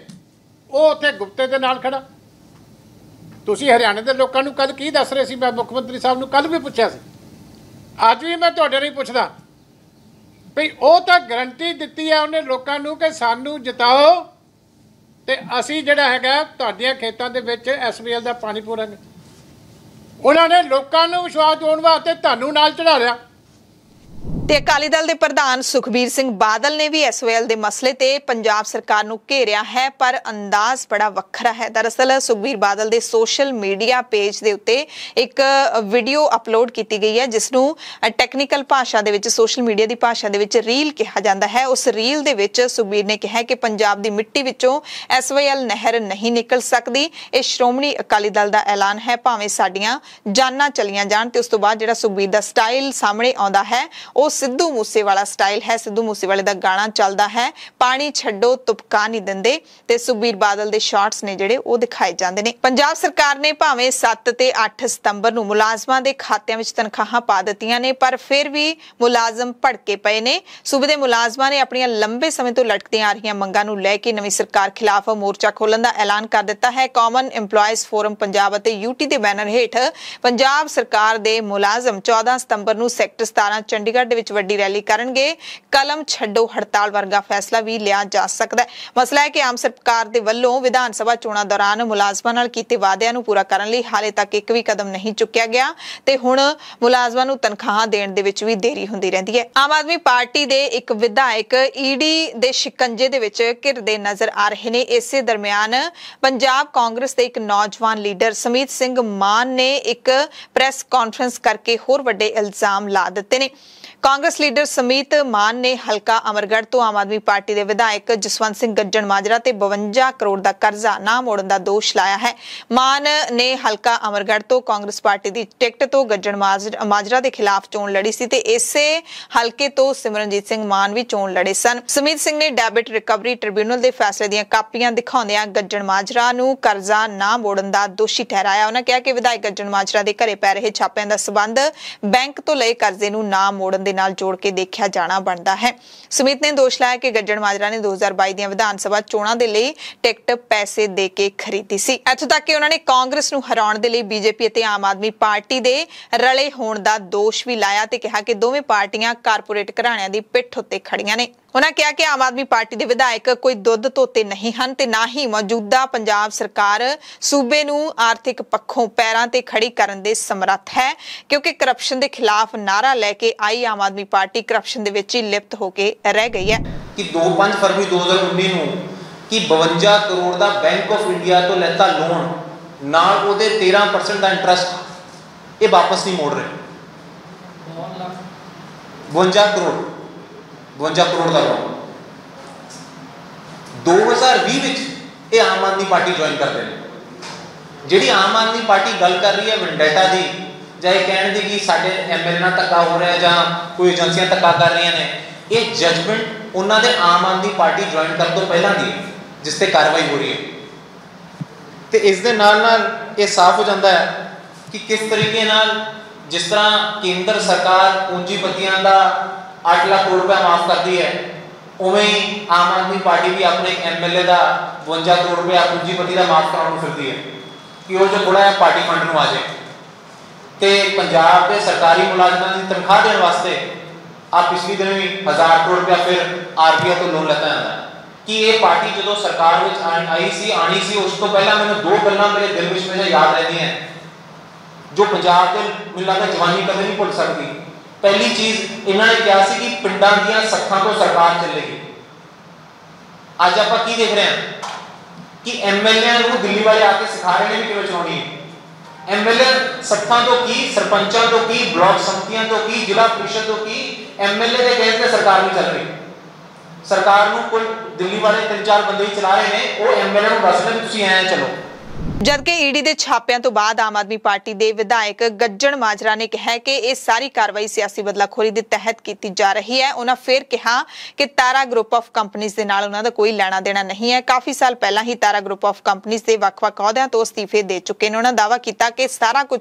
ਉਹ ਉੱਥੇ ਗੁਪਤੇ ਦੇ ਨਾਲ ਖੜਾ ਤੁਸੀਂ ਹਰਿਆਣੇ ਦੇ ਲੋਕਾਂ ਨੂੰ ਕੱਲ ਕੀ ਦੱਸ ਰਹੇ ਸੀ ਮੈਂ ਮੁੱਖ ਮੰਤਰੀ ਸਾਹਿਬ ਨੂੰ ਕੱਲ ਵੀ ਪੁੱਛਿਆ ਸੀ ਅੱਜ ਵੀ ਮੈਂ ਤੁਹਾਡੇ ਲਈ ਪੁੱਛਦਾ ਭਈ ਉਹ ਤਾਂ ਗਰੰਟੀ ਦਿੱਤੀ ਹੈ ਉਹਨੇ ਲੋਕਾਂ ਨੂੰ ਕਿ ਸਾਨੂੰ ਜਿਤਾਓ ਤੇ ਅਸੀਂ ਜਿਹੜਾ ਹੈਗਾ ਤੁਹਾਡੀਆਂ ਖੇਤਾਂ ਦੇ ਵਿੱਚ ਐਸਬੀਐਲ ਦਾ ਪਾਣੀ ਪੂਰਾਂਗੇ ਉਹਨਾਂ ਨੇ ਲੋਕਾਂ ਨੂੰ ਵਿਸ਼ਵਾਸ ਦਿਵਾਉਣ ਵਾਸਤੇ ਤੁਹਾਨੂੰ ਨਾਲ ਚੜਾ ਲਿਆ ਤੇ ਅਕਾਲੀ ਦਲ ਦੇ ਪ੍ਰਧਾਨ ਸੁਖਬੀਰ ਸਿੰਘ ਬਾਦਲ ਨੇ ਵੀ ਐਸਓਐਲ ਦੇ ਮਸਲੇ ਤੇ ਪੰਜਾਬ ਸਰਕਾਰ ਨੂੰ ਘੇਰਿਆ ਹੈ ਪਰ ਅੰਦਾਜ਼ ਬੜਾ ਵੱਖਰਾ ਹੈ ਦਰਅਸਲ ਸੁਖਬੀਰ ਬਾਦਲ ਦੇ ਸੋਸ਼ਲ ਮੀਡੀਆ ਪੇਜ ਦੇ ਉੱਤੇ ਇੱਕ ਵੀਡੀਓ ਅਪਲੋਡ ਕੀਤੀ ਗਈ ਹੈ ਜਿਸ ਨੂੰ ਟੈਕਨੀਕਲ ਭਾਸ਼ਾ ਦੇ ਵਿੱਚ ਸੋਸ਼ਲ ਮੀਡੀਆ ਦੀ ਭਾਸ਼ਾ ਦੇ ਵਿੱਚ ਰੀਲ ਕਿਹਾ ਜਾਂਦਾ ਹੈ ਉਸ ਰੀਲ ਦੇ ਵਿੱਚ ਸੁਖਬੀਰ ਨੇ ਕਿਹਾ ਕਿ ਪੰਜਾਬ ਦੀ ਮਿੱਟੀ ਵਿੱਚੋਂ ਐਸਓਐਲ ਨਹਿਰ ਨਹੀਂ ਨਿਕਲ ਸਕਦੀ ਇਹ ਸ਼੍ਰੋਮਣੀ ਅਕਾਲੀ ਦਲ ਦਾ ਐਲਾਨ ਹੈ ਭਾਵੇਂ ਸਾਡੀਆਂ ਜਾਨਾਂ ਚਲੀਆਂ ਜਾਣ ਤੇ ਉਸ ਤੋਂ ਬਾਅਦ ਜਿਹੜਾ ਸੁਖਬੀਰ ਦਾ ਸਟਾਈਲ ਸਾਹਮਣੇ ਆਉਂਦਾ ਹੈ ਉਹ ਸਿੱਧੂ ਮੂਸੇਵਾਲਾ ਸਟਾਈਲ ਹੈ ਸਿੱਧੂ ਮੂਸੇਵਾਲੇ ਦਾ ਗਾਣਾ ਚੱਲਦਾ ਹੈ ਪਾਣੀ ਛੱਡੋ ਤੁਪਕਾ ਨਹੀਂ ਦਿੰਦੇ ਤੇ ਸੁਬੀਰ ਬਾਦਲ ਦੇ ਸ਼ਾਰਟਸ ਨੇ ਜਿਹੜੇ ਉਹ ਦਿਖਾਏ ਜਾਂਦੇ ਨੇ ਪੰਜਾਬ ਸਰਕਾਰ ਨੇ ਭਾਵੇਂ 7 ਤੇ 8 ਸਤੰਬਰ ਨੂੰ ਮੁਲਾਜ਼ਮਾਂ ਦੇ ਖਾਤਿਆਂ ਵਿੱਚ ਤਨਖਾਹਾਂ ਪਾ ਦਿੱਤੀਆਂ ਨੇ ਪਰ ਫਿਰ ਵੀ ਮੁਲਾਜ਼ਮ ਭੜਕੇ ਪਏ ਨੇ ਸੂਬੇ ਦੇ ਮੁਲਾਜ਼ਮਾਂ ਨੇ ਆਪਣੀਆਂ ਲੰਬੇ ਸਮੇਂ ਤੋਂ ਲਟਕਦੀਆਂ ਆ ਰਹੀਆਂ ਮੰਗਾਂ ਨੂੰ ਲੈ ਕੇ ਨਵੀਂ ਸਰਕਾਰ ਖਿਲਾਫ ਮੋਰਚਾ ਖੋਲਣ ਦਾ ਐਲਾਨ ਕਰ ਦਿੱਤਾ ਹੈ ਕਾਮਨ EMPLOYEES ਫੋਰਮ ਪੰਜਾਬ ਅਤੇ ਯੂਟੀ ਦੇ ਬੈਨਰ ਹੇਠ ਪੰਜਾਬ ਸਰਕਾਰ ਦੇ ਮੁਲਾਜ਼ਮ 14 ਸਤੰਬਰ ਨੂੰ ਸੈਕਟਰ 17 ਚੰਡੀਗੜ੍ਹ ਦੇ ਵਿੱਚ ਵੱਡੀ ਰੈਲੀ ਕਰਨਗੇ ਕਲਮ ਛੱਡੋ ਹੜਤਾਲ ਵਰਗਾ ਫੈਸਲਾ ਵੀ ਲਿਆ ਜਾ ਸਕਦਾ ਹੈ ਮਸਲਾ ਹੈ ਕਿ ਆਮ ਸਰਕਾਰ ਦੇ ਵੱਲੋਂ ਵਿਧਾਨ ਸਭਾ ਚੋਣਾਂ ਦੌਰਾਨ ਮੁਲਾਜ਼ਮਾਂ ਨਾਲ ਕੀਤੇ ਵਾਅਦਿਆਂ ਨੂੰ ਪੂਰਾ ਕਰਨ ਲਈ ਹਾਲੇ ਤੱਕ ਇੱਕ ਵੀ ਕਦਮ ਨਹੀਂ ਚੁੱਕਿਆ ਗਿਆ ਤੇ ਹੁਣ ਮੁਲਾਜ਼ਮਾਂ ਨੂੰ ਤਨਖਾਹਾਂ ਦੇਣ ਦੇ ਵਿੱਚ ਵੀ ਦੇਰੀ ਹੁੰਦੀ ਰਹਿੰਦੀ ਹੈ ਆਮ ਆਦਮੀ ਪਾਰਟੀ ਦੇ ਇੱਕ ਵਿਧਾਇਕ ਈਡੀ ਦੇ ਸ਼ਿਕੰਜੇ ਦੇ ਵਿੱਚ ਘਿਰਦੇ ਨਜ਼ਰ ਆ ਰਹੇ ਨੇ ਇਸੇ ਦਰਮਿਆਨ ਪੰਜਾਬ ਕਾਂਗਰਸ ਦੇ ਇੱਕ ਨੌਜਵਾਨ ਲੀਡਰ ਸਮੀਤ ਸਿੰਘ ਮਾਨ ਨੇ ਇੱਕ ਪ੍ਰੈਸ ਕਾਨਫਰੰਸ ਕਰਕੇ ਹੋਰ ਵੱਡੇ ਇਲਜ਼ਾਮ ਲਾ ਦਿੱਤੇ ਨੇ ਕਾਂਗਰਸ ਲੀਡਰ ਸਮੀਤ ਮਾਨ ਨੇ ਹਲਕਾ ਅਮਰਗੜ੍ਹ ਤੋਂ ਆਮ ਆਦਮੀ ਪਾਰਟੀ ਦੇ ਵਿਧਾਇਕ ਜਸਵੰਤ ਸਿੰਘ ਗੱਜਣ ਮਾਜਰਾ ਤੇ 52 ਕਰੋੜ ਦਾ ਕਰਜ਼ਾ ਨਾ ਮੋੜਨ ਦਾ ਦੋਸ਼ ਲਾਇਆ ਹੈ ਮਾਨ ਨੇ ਹਲਕਾ ਅਮਰਗੜ੍ਹ ਤੋਂ ਕਾਂਗਰਸ ਪਾਰਟੀ ਦੀ ਟਿਕਟ ਤੋਂ ਗੱਜਣ ਮਾਜਰਾ ਦੇ ਖਿਲਾਫ ਚੋਣ ਲੜੀ ਸੀ ਤੇ ਇਸੇ ਹਲਕੇ ਤੋਂ ਸਿਮਰਨਜੀਤ ਸਿੰਘ ਮਾਨ ਵੀ ਚੋਣ ਲੜੇ ਸਨ ਸਮੀਤ ਸਿੰਘ ਨੇ ਡੈਬਿਟ ਰਿਕਵਰੀ ਟ੍ਰਿਬਿਊਨਲ ਦੇ ਫੈਸਲੇ ਦੀਆਂ ਕਾਪੀਆਂ ਦਿਖਾਉਂਦਿਆਂ ਗੱਜਣ ਮਾਜਰਾ ਨੂੰ ਕਰਜ਼ਾ ਨਾ ਮੋੜਨ ਦਾ ਦੋਸ਼ੀ ਠਹਿਰਾਇਆ ਉਹਨਾਂ ਕਿਹਾ ਕਿ ਵਿਧਾਇਕ ਗੱਜਣ ਮਾਜਰਾ ਦੇ ਘਰੇ ਪੈ ਰਹੇ ਛਾਪਿਆਂ ਦਾ ਸਬੰਧ ਬੈਂਕ ਤੋਂ ਲਏ ਕਰਜ਼ੇ ਨੂੰ ਨਾ ਮੋੜਨ ਦੇ ਨਾਲ ਜੋੜ ਕੇ ਦੇਖਿਆ ਜਾਣਾ ਬਣਦਾ ਹੈ ਸਮਿਤ ਨੇ ਦੋਸ਼ ਲਾਇਆ ਕਿ ਗੱਜਣ ਮਾਜਰਾ ਨੇ 2022 ਦੀਆਂ ਵਿਧਾਨ ਸਭਾ ਚੋਣਾਂ ਦੇ ਲਈ ਟਿਕਟ ਪੈਸੇ ਦੇ ਕੇ ਖਰੀਦੀ ਸੀ ਇੱਥੋਂ ਤੱਕ ਕਿ ਉਹਨਾਂ ਨੇ ਕਾਂਗਰਸ ਨੂੰ ਹਰਾਉਣ ਦੇ ਲਈ ਬੀਜੇਪੀ ਅਤੇ ਆਮ ਆਦਮੀ ਪਾਰਟੀ ਦੇ ਰਲੇ ਹੋਣ ਦਾ ਦੋਸ਼ ਵੀ ਲਾਇਆ ਤੇ ਕਿਹਾ ਕਿ ਦੋਵੇਂ ਪਾਰਟੀਆਂ ਕਾਰਪੋਰੇਟ ਘਰਾਣਿਆਂ ਦੀ ਪਿੱਠ ਉੱਤੇ ਖੜੀਆਂ ਨੇ ਉਹਨਾਂ ਕਿਹਾ ਕਿ ਆਮ ਆਦਮੀ ਪਾਰਟੀ ਦੇ ਵਿਧਾਇਕ ਕੋਈ ਦੁੱਧ ਧੋਤੇ ਨਹੀਂ ਹਨ ਤੇ ਨਾ ਹੀ ਮੌਜੂਦਾ ਪੰਜਾਬ ਸਰਕਾਰ ਸੂਬੇ ਨੂੰ ਆਰਥਿਕ ਪੱਖੋਂ ਪੈਰਾਂ ਤੇ ਖੜੀ ਕਰਨ ਦੇ ਸਮਰੱਥ ਹੈ ਕਿਉਂਕਿ ਕਰਪਸ਼ਨ ਦੇ ਖਿਲਾਫ ਨਾਰਾ ਲੈ ਕੇ ਆਈ ਆਮ ਆਦਮੀ ਪਾਰਟੀ ਕਰਪਸ਼ਨ ਦੇ ਵਿੱਚ ਹੀ ਲਿਪਤ ਹੋ ਕੇ ਰਹਿ ਗਈ ਹੈ ਕਿ 2-5 ਫਰਵਰੀ 2019 ਨੂੰ ਕਿ 52 ਕਰੋੜ ਦਾ ਬੈਂਕ ਆਫ ਇੰਡੀਆ ਤੋਂ ਲੈਤਾ ਲੋਨ ਨਾਲ ਉਹਦੇ 13% ਦਾ ਇੰਟਰਸਟ ਇਹ ਵਾਪਸ ਨਹੀਂ ਮੋੜ ਰਹੇ 52 ਕਰੋੜ 52 ਕਰੋੜ ਦਾ ਲੋਨ 2020 ਵਿੱਚ ਇਹ ਆਮ ਆਦਮੀ ਪਾਰਟੀ ਜੁਆਇਨ ਕਰਦੇ ਨੇ ਜਿਹੜੀ ਆਮ ਆਦਮੀ ਪਾਰਟੀ ਗੱਲ ਕਰ ਰਹੀ ਹੈ ਵਿੰਡੈਟਾ ਦੀ ਜਾਂ ਇਹ ਕਹਿਣ ਦੀ ਕਿ ਸਾਡੇ ਐਮਐਲ ਨਾਲ ਧੱਕਾ ਹੋ ਰਿਹਾ ਜਾਂ ਕੋਈ ਏਜੰਸੀਆਂ ਧੱਕਾ ਕਰ ਰਹੀਆਂ ਨੇ ਇਹ ਜਜਮੈਂਟ ਉਹਨਾਂ ਦੇ ਆਮ ਆਦਮੀ ਪਾਰਟੀ ਜੁਆਇਨ ਕਰਨ ਤੋਂ ਪਹਿਲਾਂ ਦੀ ਜਿਸ ਤੇ ਕਾਰਵਾਈ ਹੋ ਰਹੀ ਹੈ ਤੇ ਇਸ ਦੇ ਨਾਲ ਨਾਲ ਇਹ ਸਾਫ਼ ਹੋ ਜਾਂਦਾ ਹੈ ਕਿ ਕਿਸ ਤਰੀਕੇ ਨਾਲ ਜਿਸ ਤਰ੍ਹਾਂ ਕੇਂਦਰ ਸਰਕਾਰ ਪੂੰਜੀਪਤੀਆਂ ਦਾ 8 ਲੱਖ ਕਰੋੜ ਰੁਪਏ ਮਾਫ ਕਰਦੀ ਹੈ ਉਵੇਂ ਹੀ ਆਮ ਆਦਮੀ ਪਾਰਟੀ ਵੀ ਆਪਣੇ ਐਮਐਲਏ ਦਾ 52 ਕਰੋੜ ਰੁਪਏ ਪੂੰਜੀਪਤੀ ਦਾ ਮਾਫ ਕਰਾਉਣ ਨੂੰ ਫਿਰਦੀ ਹੈ ਕਿ ਉਹ ਜੋ ਥੋੜਾ ਹੈ ਪਾਰਟੀ ਫੰਡ ਨੂੰ ਆ ਜਾਏ ਤੇ ਪੰਜਾਬ ਦੇ ਸਰਕਾਰੀ ਮੁਲਾਜ਼ਮਾਂ ਦੀ ਤਨਖਾਹ ਦੇਣ ਵਾਸਤੇ ਆ ਪਿਛਲੀ ਦਿਨ ਵੀ 1000 ਕਰੋੜ ਰੁਪਏ ਫਿਰ ਆਰਪੀਆ ਤੋਂ ਲੋਨ ਲੈਤਾ ਜਾਂਦਾ ਕਿ ਇਹ ਪਾਰਟੀ ਜਦੋਂ ਸਰਕਾਰ ਵਿੱਚ ਆਈ ਸੀ ਆਣੀ ਸੀ ਉਸ ਤੋਂ ਪਹਿਲਾਂ ਮੈਨੂੰ ਦੋ ਗੱਲਾਂ ਮੇਰੇ ਦਿਲ ਵਿੱਚ ਮੇਰੇ ਯਾਦ ਰਹਿੰਦੀਆਂ ਜੋ ਪੰਜਾਬ ਦੇ ਮਿਲਾਂ ਦਾ ਜਵਾਨੀ ਕਦੇ ਨਹੀਂ ਭੁੱਲ ਸਕਦੀ पहली चीज इन्होंने कहा कि पिंड दखा तो सरकार चलेगी अज आप की देख रहे हैं कि एम एल एल्ली वाले आके सिखा रहे हैं कि चुनी है एम एल ए सखा तो की सरपंचों तो की ब्लॉक समितियों तो की जिला परिषद तो की एम एल ए कहते हैं सरकार नहीं चल रही सरकार कोई दिल्ली वाले तीन चार बंद चला रहे हैं वो एम एल ए दस रहे हैं चलो ਜਦਕਿ ਈਡੀ ਦੇ ਛਾਪਿਆਂ ਤੋਂ ਬਾਅਦ ਆਮ ਆਦਮੀ ਪਾਰਟੀ ਦੇ ਵਿਧਾਇਕ ਗੱਜਣ ਮਾਜਰਾ ਨੇ ਕਿਹਾ ਕਿ ਇਹ ਸਾਰੀ ਕਾਰਵਾਈ ਸਿਆਸੀ ਬਦਲਾਖੋਰੀ ਦੇ ਤਹਿਤ ਕੀਤੀ ਜਾ ਰਹੀ ਹੈ ਉਹਨਾਂ ਫੇਰ ਕਿਹਾ ਕਿ ਤਾਰਾ ਗਰੁੱਪ ਆਫ ਕੰਪਨੀਆਂ ਦੇ ਨਾਲ ਉਹਨਾਂ ਦਾ ਕੋਈ ਲੈਣਾ ਦੇਣਾ ਨਹੀਂ ਹੈ ਕਾਫੀ ਸਾਲ ਪਹਿਲਾਂ ਹੀ ਤਾਰਾ ਗਰੁੱਪ ਆਫ ਕੰਪਨੀਆਂ ਦੇ ਵੱਖ-ਵੱਖ ਅਹੁਦਿਆਂ ਤੋਂ ਅਸਤੀਫੇ ਦੇ ਚੁੱਕੇ ਨੇ ਉਹਨਾਂ ਦਾਵਾ ਕੀਤਾ ਕਿ ਸਾਰਾ ਕੁਝ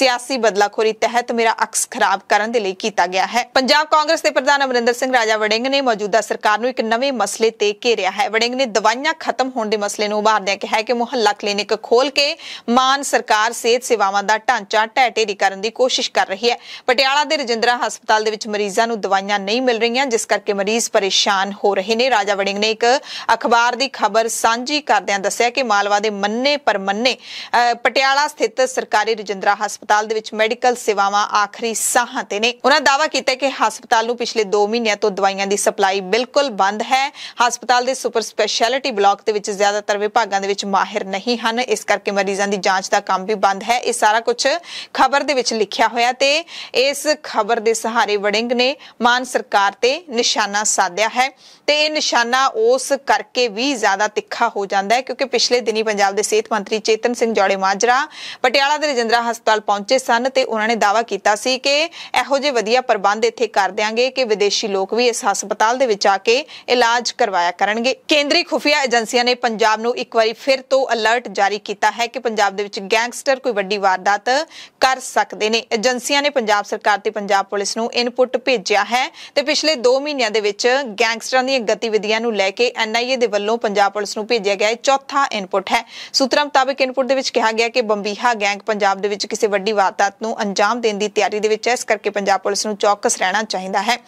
ਸਿਆਸੀ ਬਦਲਾਖੋਰੀ ਤਹਿਤ ਮੇਰਾ ਅਕਸ ਖਰਾਬ ਕਰਨ ਦੇ ਲਈ ਕੀਤਾ ਗਿਆ ਹੈ ਪੰਜਾਬ ਕਾਂਗਰਸ ਦੇ ਪ੍ਰਧਾਨ ਅਮਰਿੰਦਰ ਸਿੰਘ ਰਾਜਾ ਵੜਿੰਗ ਨੇ ਮੌਜੂਦਾ ਸਰਕਾਰ ਨੂੰ ਇੱਕ ਨਵੇਂ ਮਸਲੇ ਤੇ ਘੇਰਿਆ ਹੈ ਵੜਿੰਗ ਨੇ ਦਵਾਈਆਂ ਖਤਮ ਹੋਣ ਦੇ ਮਸਲੇ ਨੂੰ ਉਭਾਰਦਿਆਂ ਕਿਹਾ ਕਿ ਮੁਹੱਲਾ ਕਲੀਨਿਕ ਕਲੀਨਿਕ ਖੋਲ ਕੇ ਮਾਨ ਸਰਕਾਰ ਸਿਹਤ ਸੇਵਾਵਾਂ ਦਾ ਢਾਂਚਾ ਟੇਰੀ ਕਰਨ ਦੀ ਕੋਸ਼ਿਸ਼ ਕਰ ਰਹੀ ਹੈ ਪਟਿਆਲਾ ਦੇ ਰਜਿੰਦਰਾ ਹਸਪਤਾਲ ਦੇ ਵਿੱਚ ਮਰੀਜ਼ਾਂ ਨੂੰ ਦਵਾਈਆਂ ਨਹੀਂ ਮਿਲ ਰਹੀਆਂ ਜਿਸ ਕਰਕੇ ਮਰੀਜ਼ ਪਰੇਸ਼ਾਨ ਹੋ ਰਹੇ ਨੇ ਰਾਜਾ ਵੜਿੰਗ ਨੇ ਇੱਕ ਅਖਬਾਰ ਦੀ ਖਬਰ ਸਾਂਝੀ ਕਰਦਿਆਂ ਦੱਸਿਆ ਕਿ ਮਾਲਵਾ ਦੇ ਮੰਨੇ ਪਰ ਮੰਨੇ ਪਟਿਆਲਾ ਸਥਿਤ ਸਰਕਾਰੀ ਰਜਿੰਦਰਾ ਹਸਪਤਾਲ ਦੇ ਵਿੱਚ ਮੈਡੀਕਲ ਸੇਵਾਵਾਂ ਆਖਰੀ ਸਾਹਾਂ ਤੇ ਨੇ ਉਹਨਾਂ ਦਾਵਾ ਕੀਤਾ ਕਿ ਹਸਪਤਾਲ ਨੂੰ ਪਿਛਲੇ 2 ਮਹੀਨਿਆਂ ਤੋਂ ਦਵਾਈਆਂ ਦੀ ਸਪਲਾਈ ਬਿਲਕੁਲ ਬੰਦ ਹੈ ਹਸਪਤਾਲ ਦੇ ਸੁਪਰ ਸਪੈਸ਼ਲਿਟੀ ਬਲਾਕ ਦੇ ਵਿੱਚ ਜ਼ਿਆਦਾਤਰ ਵਿਭਾਗਾਂ ਦੇ ਵਿੱਚ ਮਾਹਿਰ ਨਹੀਂ ਹਨ ਇਸ ਕਰਕੇ ਮਰੀਜ਼ਾਂ ਦੀ ਜਾਂਚ ਦਾ ਕੰਮ ਵੀ ਬੰਦ ਹੈ ਇਹ ਸਾਰਾ ਕੁਝ ਖਬਰ ਦੇ ਵਿੱਚ ਲਿਖਿਆ ਹੋਇਆ ਤੇ ਇਸ ਖਬਰ ਦੇ ਸਹਾਰੇ ਵੜਿੰਗ ਨੇ ਮਾਨ ਸਰਕਾਰ ਤੇ ਨਿਸ਼ਾਨਾ ਸਾਧਿਆ ਹੈ ਤੇ ਇਹ ਨਿਸ਼ਾਨਾ ਉਸ ਕਰਕੇ ਵੀ ਜ਼ਿਆਦਾ ਤਿੱਖਾ ਹੋ ਜਾਂਦਾ ਹੈ ਕਿਉਂਕਿ ਪਿਛਲੇ ਦਿਨੀ ਪੰਜਾਬ ਦੇ ਸਿਹਤ ਮੰਤਰੀ ਚੇਤਨ ਸਿੰਘ ਜੋੜੇ ਮਾਜਰਾ ਪਟਿਆਲਾ ਦੇ ਰਜਿੰਦਰਾ ਹਸਪਤਾਲ ਪਹੁੰਚੇ ਸਨ ਤੇ ਉਹਨਾਂ ਨੇ ਦਾਵਾ ਕੀਤਾ ਸੀ ਕਿ ਇਹੋ ਜਿਹੇ ਵਧੀਆ ਪ੍ਰਬੰਧ ਇੱਥੇ ਕਰ ਦਿਆਂਗੇ ਕਿ ਵਿਦੇਸ਼ੀ ਲੋਕ ਵੀ ਇਸ ਹਸਪਤਾਲ ਦੇ ਵਿੱਚ ਆ ਕੇ ਇਲਾਜ ਕਰਵਾਇਆ ਕਰਨਗੇ ਕੇਂਦਰੀ ਖੁਫੀਆ ਏਜੰਸੀਆਂ ਨੇ ਪੰਜਾਬ ਨੂੰ ਇੱਕ ਵਾਰੀ ਫਿਰ ਤੋਂ ਅਲਰਟ ਜਾਰੀ ਕੀਤਾ ਹੈ ਕਿ ਪੰਜਾਬ ਦੇ ਵਿੱਚ ਗੈਂਗਸਟਰ ਕੋਈ ਵੱਡੀ ਵਾਰਦਾਤ ਕਰ ਸਕਦੇ ਨੇ ਏਜੰਸੀਆਂ ਨੇ ਪੰਜਾਬ ਸਰਕਾਰ ਤੇ ਪੰਜਾਬ ਪੁਲਿਸ ਨੂੰ ਇਨਪੁਟ ਭੇਜਿਆ ਹੈ ਤੇ ਪਿਛਲੇ 2 ਮਹੀਨਿਆਂ ਦੇ ਵਿੱਚ ਗੈਂਗਸਟਰਾਂ ਦੀਆਂ ਗਤੀਵਿਧੀਆਂ ਨੂੰ ਲੈ ਕੇ ਐਨਆਈਏ ਦੇ ਵੱਲੋਂ ਪੰਜਾਬ ਪੁਲਿਸ ਨੂੰ ਭੇਜਿਆ ਗਿਆ ਚੌਥਾ ਇਨਪੁਟ ਹੈ ਸੂਤਰਾਂ ਮੁਤਾਬਕ ਇਨਪੁਟ ਦੇ ਵਿੱਚ ਕਿਹਾ ਗਿਆ ਕਿ ਬੰਬੀਹਾ ਗੈਂਗ ਪੰਜਾਬ ਦੇ ਵਿੱਚ ਕਿਸੇ ਵੱਡੀ ਵਾਰਦਾਤ ਨੂੰ ਅੰਜਾਮ ਦੇਣ ਦੀ ਤਿਆਰੀ ਦੇ ਵਿੱਚ ਹੈ ਇਸ ਕਰਕੇ ਪੰਜਾਬ ਪੁਲਿਸ ਨੂੰ ਚੌਕਸ ਰਹਿਣਾ ਚਾਹੀਦਾ ਹੈ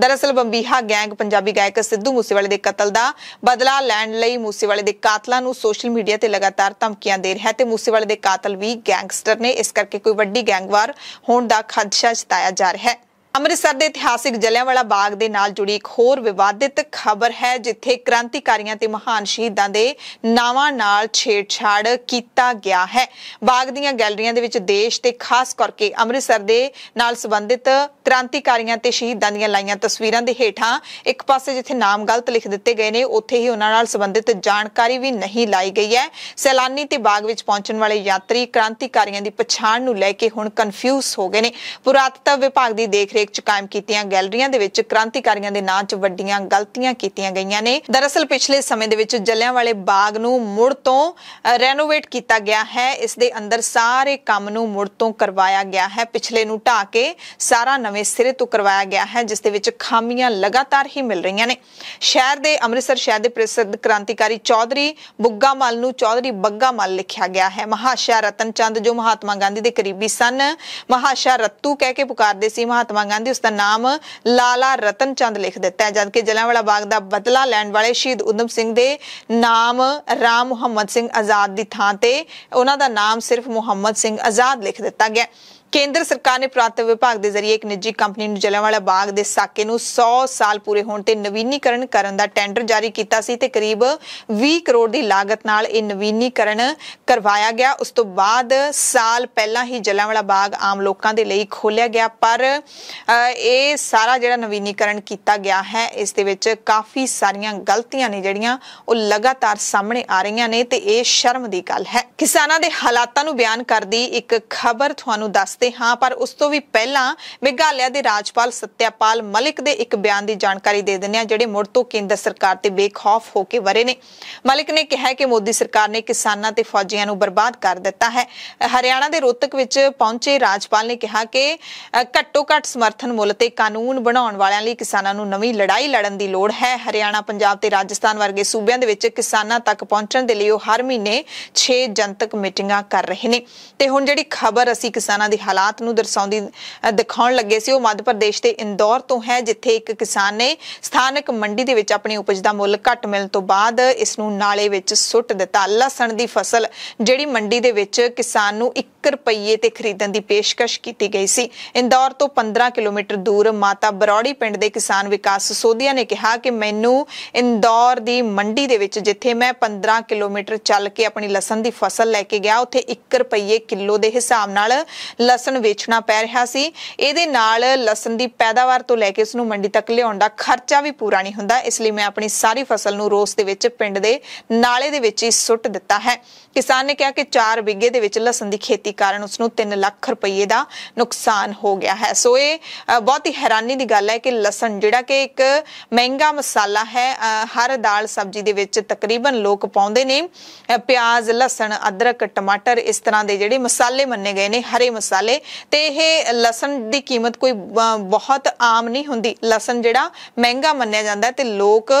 ਦਰਅਸਲ ਬੰਬੀਹਾ ਗੈਂਗ ਪੰਜਾਬੀ ਗਾਇਕ ਸਿੱਧੂ ਮੂਸੇਵਾਲੇ ਦੇ ਕਤਲ ਦਾ ਬਦਲਾ ਲੈਣ ਲਈ ਮੂਸੇਵਾਲੇ ਦੇ ਕਾਤਲਾਂ ਨੂੰ ਸੋਸ਼ਲ ਮੀਡੀਆ ਤੇ ਲਗਾਤਾਰ ਧਮਕੀਆਂ ਦੇ ਰਿਹਾ ਤੇ ਮੂਸੇਵਾਲੇ ਦੇ ਕਾਤਲ ਵੀ ਗੈਂਗਸਟਰ ਨੇ ਇਸ ਕਰਕੇ ਕੋਈ ਵੱਡੀ ਗੈਂਗਵਾਰ ਹੋਣ ਦਾ ਖਦਸ਼ਾ ਜਤਾਇਆ ਜਾ ਰਿਹਾ ਹੈ ਅੰਮ੍ਰਿਤਸਰ ਦੇ ਇਤਿਹਾਸਿਕ ਜਲਿਆਂਵਾਲਾ ਬਾਗ ਦੇ ਨਾਲ ਜੁੜੀ ਇੱਕ ਹੋਰ ਵਿਵਾਦਿਤ ਖਬਰ ਹੈ ਜਿੱਥੇ ਕ੍ਰਾਂਤੀਕਾਰੀਆਂ ਤੇ ਮਹਾਨ ਸ਼ਹੀਦਾਂ ਦੇ ਨਾਵਾਂ ਨਾਲ ਛੇੜਛਾੜ ਕੀਤਾ ਗਿਆ ਹੈ ਬਾਗ ਦੀਆਂ ਗੈਲਰੀਆਂ ਦੇ ਵਿੱਚ ਦੇਸ਼ ਤੇ ਖਾਸ ਕਰਕੇ ਅੰਮ੍ਰਿਤਸਰ ਦੇ ਨਾਲ ਸੰਬੰਧਿਤ ਕ੍ਰਾਂਤੀਕਾਰੀਆਂ ਤੇ ਸ਼ਹੀਦਾਂ ਦੀਆਂ ਲਾਈਆਂ ਤਸਵੀਰਾਂ ਦੇ ਹੇਠਾਂ ਇੱਕ ਪਾਸੇ ਜਿੱਥੇ ਨਾਮ ਗਲਤ ਲਿਖ ਦਿੱਤੇ ਗਏ ਨੇ ਉੱਥੇ ਹੀ ਉਹਨਾਂ ਨਾਲ ਸੰਬੰਧਿਤ ਜਾਣਕਾਰੀ ਵੀ ਨਹੀਂ ਲਾਈ ਗਈ ਹੈ ਸੈਲਾਨੀ ਤੇ ਬਾਗ ਵਿੱਚ ਪਹੁੰਚਣ ਵਾਲੇ ਯਾਤਰੀ ਕ੍ਰਾਂਤੀਕਾਰੀਆਂ ਦੀ ਪਛਾਣ ਨੂੰ ਲੈ ਕੇ ਹੁਣ ਕਨਫਿਊਜ਼ ਹੋ ਗਏ ਨੇ ਪੁਰਾਤਤਵ ਵਿਭਾਗ ਦੀ ਦੇਖ ਭਵਿੱਖ ਚ ਕਾਇਮ ਕੀਤੀਆਂ ਗੈਲਰੀਆਂ ਦੇ ਵਿੱਚ ਕ੍ਰਾਂਤੀਕਾਰੀਆਂ ਦੇ ਨਾਂ 'ਚ ਵੱਡੀਆਂ ਗਲਤੀਆਂ ਕੀਤੀਆਂ ਗਈਆਂ ਨੇ ਦਰਅਸਲ ਪਿਛਲੇ ਸਮੇਂ ਦੇ ਵਿੱਚ ਜਲਿਆਂਵਾਲੇ ਬਾਗ ਨੂੰ ਮੁੜ ਤੋਂ ਰੈਨੋਵੇਟ ਕੀਤਾ ਗਿਆ ਹੈ ਇਸ ਦੇ ਅੰਦਰ ਸਾਰੇ ਕੰਮ ਨੂੰ ਮੁੜ ਤੋਂ ਕਰਵਾਇਆ ਗਿਆ ਹੈ ਪਿਛਲੇ ਨੂੰ ਢਾ ਕੇ ਸਾਰਾ ਨਵੇਂ ਸਿਰੇ ਤੋਂ ਕਰਵਾਇਆ ਗਿਆ ਹੈ ਜਿਸ ਦੇ ਵਿੱਚ ਖਾਮੀਆਂ ਲਗਾਤਾਰ ਹੀ ਮਿਲ ਰਹੀਆਂ ਨੇ ਸ਼ਹਿਰ ਦੇ ਅੰਮ੍ਰਿਤਸਰ ਸ਼ਹਿਰ ਦੇ ਪ੍ਰਸਿੱਧ ਕ੍ਰਾਂਤੀਕਾਰੀ ਚੌਧਰੀ ਬੁੱਗਾ ਮਲ ਨੂੰ ਚੌਧਰੀ ਬੱਗਾ ਮਲ ਲਿਖਿਆ ਗਿਆ ਹੈ ਮਹਾਸ਼ਾ ਰਤਨ ਚੰਦ ਜੋ ਮਹਾਤਮਾ ਗਾਂਧੀ ਦੇ ਕਰੀਬੀ ਸਨ ਮਹਾਸ਼ਾ ਰੱਤੂ ਕਹਿ ਕੇ ਪੁਕਾਰਦੇ ਸੀ ਮਹਾਤਮਾ ਗਾਂਧੀ ਉਸ ਦਾ ਨਾਮ ਲਾਲਾ ਰਤਨ ਚੰਦ ਲਿਖ ਦਿੱਤਾ ਹੈ ਜਦਕਿ ਜਲਿਆਂਵਾਲਾ ਬਾਗ ਦਾ ਬਦਲਾ ਲੈਣ ਵਾਲੇ ਸ਼ਹੀਦ ਉਦਮ ਸਿੰਘ ਦੇ ਨਾਮ ਰਾਮ ਮੁਹੰਮਦ ਸਿੰਘ ਆਜ਼ਾਦ ਦੀ ਥਾਂ ਤੇ ਉਹਨਾਂ ਦਾ ਨਾਮ ਸਿਰਫ ਮੁਹੰਮਦ ਸਿੰਘ ਆਜ਼ਾਦ ਲਿਖ ਦਿੱਤਾ ਗਿਆ ਕੇਂਦਰ ਸਰਕਾਰ ਨੇ ਪ੍ਰਾਂਤ ਵਿਭਾਗ ਦੇ ਜ਼ਰੀਏ ਇੱਕ ਨਿੱਜੀ ਕੰਪਨੀ ਨੂੰ ਜਲਿਆਂਵਾਲਾ ਬਾਗ ਦੇ ਸਾਕੇ ਨੂੰ 100 ਸਾਲ ਪੂਰੇ ਹੋਣ ਤੇ ਨਵੀਨੀਕਰਨ ਕਰਨ ਦਾ ਟੈਂਡਰ ਜਾਰੀ ਕੀਤਾ ਸੀ ਤੇ ਕਰੀਬ 20 ਕਰੋੜ ਦੀ ਲਾਗਤ ਨਾਲ ਇਹ ਨਵੀਨੀਕਰਨ ਕਰਵਾਇਆ ਗਿਆ ਉਸ ਤੋਂ ਬਾਅਦ ਸਾਲ ਪਹਿਲਾਂ ਹੀ ਜਲਿਆਂਵਾਲਾ ਬਾਗ ਆਮ ਲੋਕਾਂ ਦੇ ਲਈ ਖੋਲਿਆ ਗਿਆ ਪਰ ਇਹ ਸਾਰਾ ਜਿਹੜਾ ਨਵੀਨੀਕਰਨ ਕੀਤਾ ਗਿਆ ਹੈ ਇਸ ਦੇ ਵਿੱਚ ਕਾਫੀ ਸਾਰੀਆਂ ਗਲਤੀਆਂ ਨੇ ਜਿਹੜੀਆਂ ਉਹ ਲਗਾਤਾਰ ਸਾਹਮਣੇ ਆ ਰਹੀਆਂ ਨੇ ਤੇ ਇਹ ਸ਼ਰਮ ਦੀ ਗੱਲ ਹੈ ਕਿਸਾਨਾਂ ਦੇ ਹਾਲਾਤਾਂ ਨੂੰ ਬਿਆਨ ਕਰਦੀ ਇੱਕ ਖਬਰ ਤੁਹਾਨੂੰ ਦੱਸ ਸਕਦੇ ਹਾਂ ਪਰ ਉਸ ਤੋਂ ਵੀ ਪਹਿਲਾਂ ਮੇਘਾਲਿਆ ਦੇ ਰਾਜਪਾਲ ਸਤਿਆਪਾਲ ਮਲਿਕ ਦੇ ਇੱਕ ਬਿਆਨ ਦੀ ਜਾਣਕਾਰੀ ਦੇ ਦਿੰਦੇ ਆ ਜਿਹੜੇ ਮੁੜ ਤੋਂ ਕੇਂਦਰ ਸਰਕਾਰ ਤੇ ਬੇਖੌਫ ਹੋ ਕੇ ਵਰੇ ਨੇ ਮਲਿਕ ਨੇ ਕਿਹਾ ਕਿ ਮੋਦੀ ਸਰਕਾਰ ਨੇ ਕਿਸਾਨਾਂ ਤੇ ਫੌਜੀਆਂ ਨੂੰ ਬਰਬਾਦ ਕਰ ਦਿੱਤਾ ਹੈ ਹਰਿਆਣਾ ਦੇ ਰੋਤਕ ਵਿੱਚ ਪਹੁੰਚੇ ਰਾਜਪਾਲ ਨੇ ਕਿਹਾ ਕਿ ਘੱਟੋ ਘੱਟ ਸਮਰਥਨ ਮੁੱਲ ਤੇ ਕਾਨੂੰਨ ਬਣਾਉਣ ਵਾਲਿਆਂ ਲਈ ਕਿਸਾਨਾਂ ਨੂੰ ਨਵੀਂ ਲੜਾਈ ਲੜਨ ਦੀ ਲੋੜ ਹੈ ਹਰਿਆਣਾ ਪੰਜਾਬ ਤੇ ਰਾਜਸਥਾਨ ਵਰਗੇ ਸੂਬਿਆਂ ਦੇ ਵਿੱਚ ਕਿਸਾਨਾਂ ਤੱਕ ਪਹੁੰਚਣ ਦੇ ਲਈ ਉਹ ਹਰ ਮਹੀਨੇ 6 ਜਨਤਕ ਮੀਟਿੰਗਾਂ ਕਰ ਰਹੇ ਨੇ ਤੇ ਹੁਣ ਜਿਹੜੀ ਖਬਰ ਅਸੀਂ ਕਿਸਾਨਾਂ ਦੀ ਹਾਲਾਤ ਨੂੰ ਦਰਸਾਉਂਦੀ ਦਿਖਾਉਣ ਲੱਗੇ ਸੀ ਉਹ ਮੱਧ ਪ੍ਰਦੇਸ਼ ਦੇ ਇੰਦੌਰ ਤੋਂ ਹੈ ਜਿੱਥੇ ਇੱਕ ਕਿਸਾਨ ਨੇ ਸਥਾਨਕ ਮੰਡੀ ਦੇ ਵਿੱਚ ਆਪਣੀ ਉਪਜ ਦਾ ਮੁੱਲ ਘੱਟ ਮਿਲਣ ਤੋਂ ਬਾਅਦ ਇਸ ਨੂੰ ਨਾਲੇ ਵਿੱਚ ਸੁੱਟ ਦਿੱਤਾ ਲਸਣ ਦੀ ਫਸਲ ਜਿਹੜੀ ਮੰਡੀ ਦੇ ਵਿੱਚ ਕਿਸਾਨ ਨੂੰ 1 ਰੁਪਏ ਤੇ ਖਰੀਦਣ ਦੀ ਪੇਸ਼ਕਸ਼ ਕੀਤੀ ਗਈ ਸੀ ਇੰਦੌਰ ਤੋਂ 15 ਕਿਲੋਮੀਟਰ ਦੂਰ ਮਾਤਾ ਬਰੌੜੀ ਪਿੰਡ ਦੇ ਕਿਸਾਨ ਵਿਕਾਸ ਸੋਧਿਆ ਨੇ ਕਿਹਾ ਕਿ ਮੈਨੂੰ ਇੰਦੌਰ ਦੀ ਮੰਡੀ ਦੇ ਵਿੱਚ ਜਿੱਥੇ ਮੈਂ 15 ਕਿਲੋਮੀਟਰ ਚੱਲ ਕੇ ਆਪਣੀ ਲਸਣ ਦੀ ਫਸਲ ਲੈ ਕੇ ਗਿਆ ਉੱਥੇ 1 ਰੁਪਏ ਕਿਲੋ ਦੇ ਹਿਸਾਬ ਨਾਲ ਲਸਣ ਵੇਚਣਾ ਪੈ ਰਿਹਾ ਸੀ ਇਹਦੇ ਨਾਲ ਲਸਣ ਦੀ ਪੈਦਾਵਾਰ ਤੋਂ ਲੈ ਕੇ ਉਸ ਨੂੰ ਮੰਡੀ ਤੱਕ ਲਿਆਉਣ ਦਾ ਖਰਚਾ ਵੀ ਪੂਰਾ ਨਹੀਂ ਹੁੰਦਾ ਇਸ ਲਈ ਮੈਂ ਆਪਣੀ ਸਾਰੀ ਫਸਲ ਨੂੰ ਰੋਸ ਦੇ ਵਿੱਚ ਪਿੰਡ ਦੇ ਨਾਲੇ ਦੇ ਵਿੱਚ ਹੀ ਸੁੱਟ ਦਿੱਤਾ ਹੈ ਕਿਸਾਨ ਨੇ ਕਿਹਾ ਕਿ 4 ਵਿਗੇ ਦੇ ਵਿੱਚ ਲਸਣ ਦੀ ਖੇਤੀ ਕਾਰਨ ਉਸ ਨੂੰ 3 ਲੱਖ ਰੁਪਏ ਦਾ ਨੁਕਸਾਨ ਹੋ ਗਿਆ ਹੈ ਸੋ ਇਹ ਬਹੁਤ ਹੀ ਹੈਰਾਨੀ ਦੀ ਗੱਲ ਹੈ ਕਿ ਲਸਣ ਜਿਹੜਾ ਕਿ ਇੱਕ ਮਹਿੰਗਾ ਮਸਾਲਾ ਹੈ ਹਰ ਦਾਲ ਸਬਜ਼ੀ ਦੇ ਵਿੱਚ ਤਕਰੀਬਨ ਲੋਕ ਪਾਉਂਦੇ ਨੇ ਪਿਆਜ਼ ਲਸਣ ਅਦਰਕ ਟਮਾਟਰ ਇਸ ਤਰ੍ਹਾਂ ਦੇ ਜਿਹੜੇ ਮਸਾਲੇ ਮੰਨੇ ਗਏ ਨੇ ਹਰੇ ਮਸਾਲੇ ਤੇ ਇਹ ਲਸਣ ਦੀ ਕੀਮਤ ਕੋਈ ਬਹੁਤ ਆਮ ਨਹੀਂ ਹੁੰਦੀ ਲਸਣ ਜਿਹੜਾ ਮਹਿੰਗਾ ਮੰਨਿਆ ਜਾਂਦਾ ਤੇ ਲੋਕ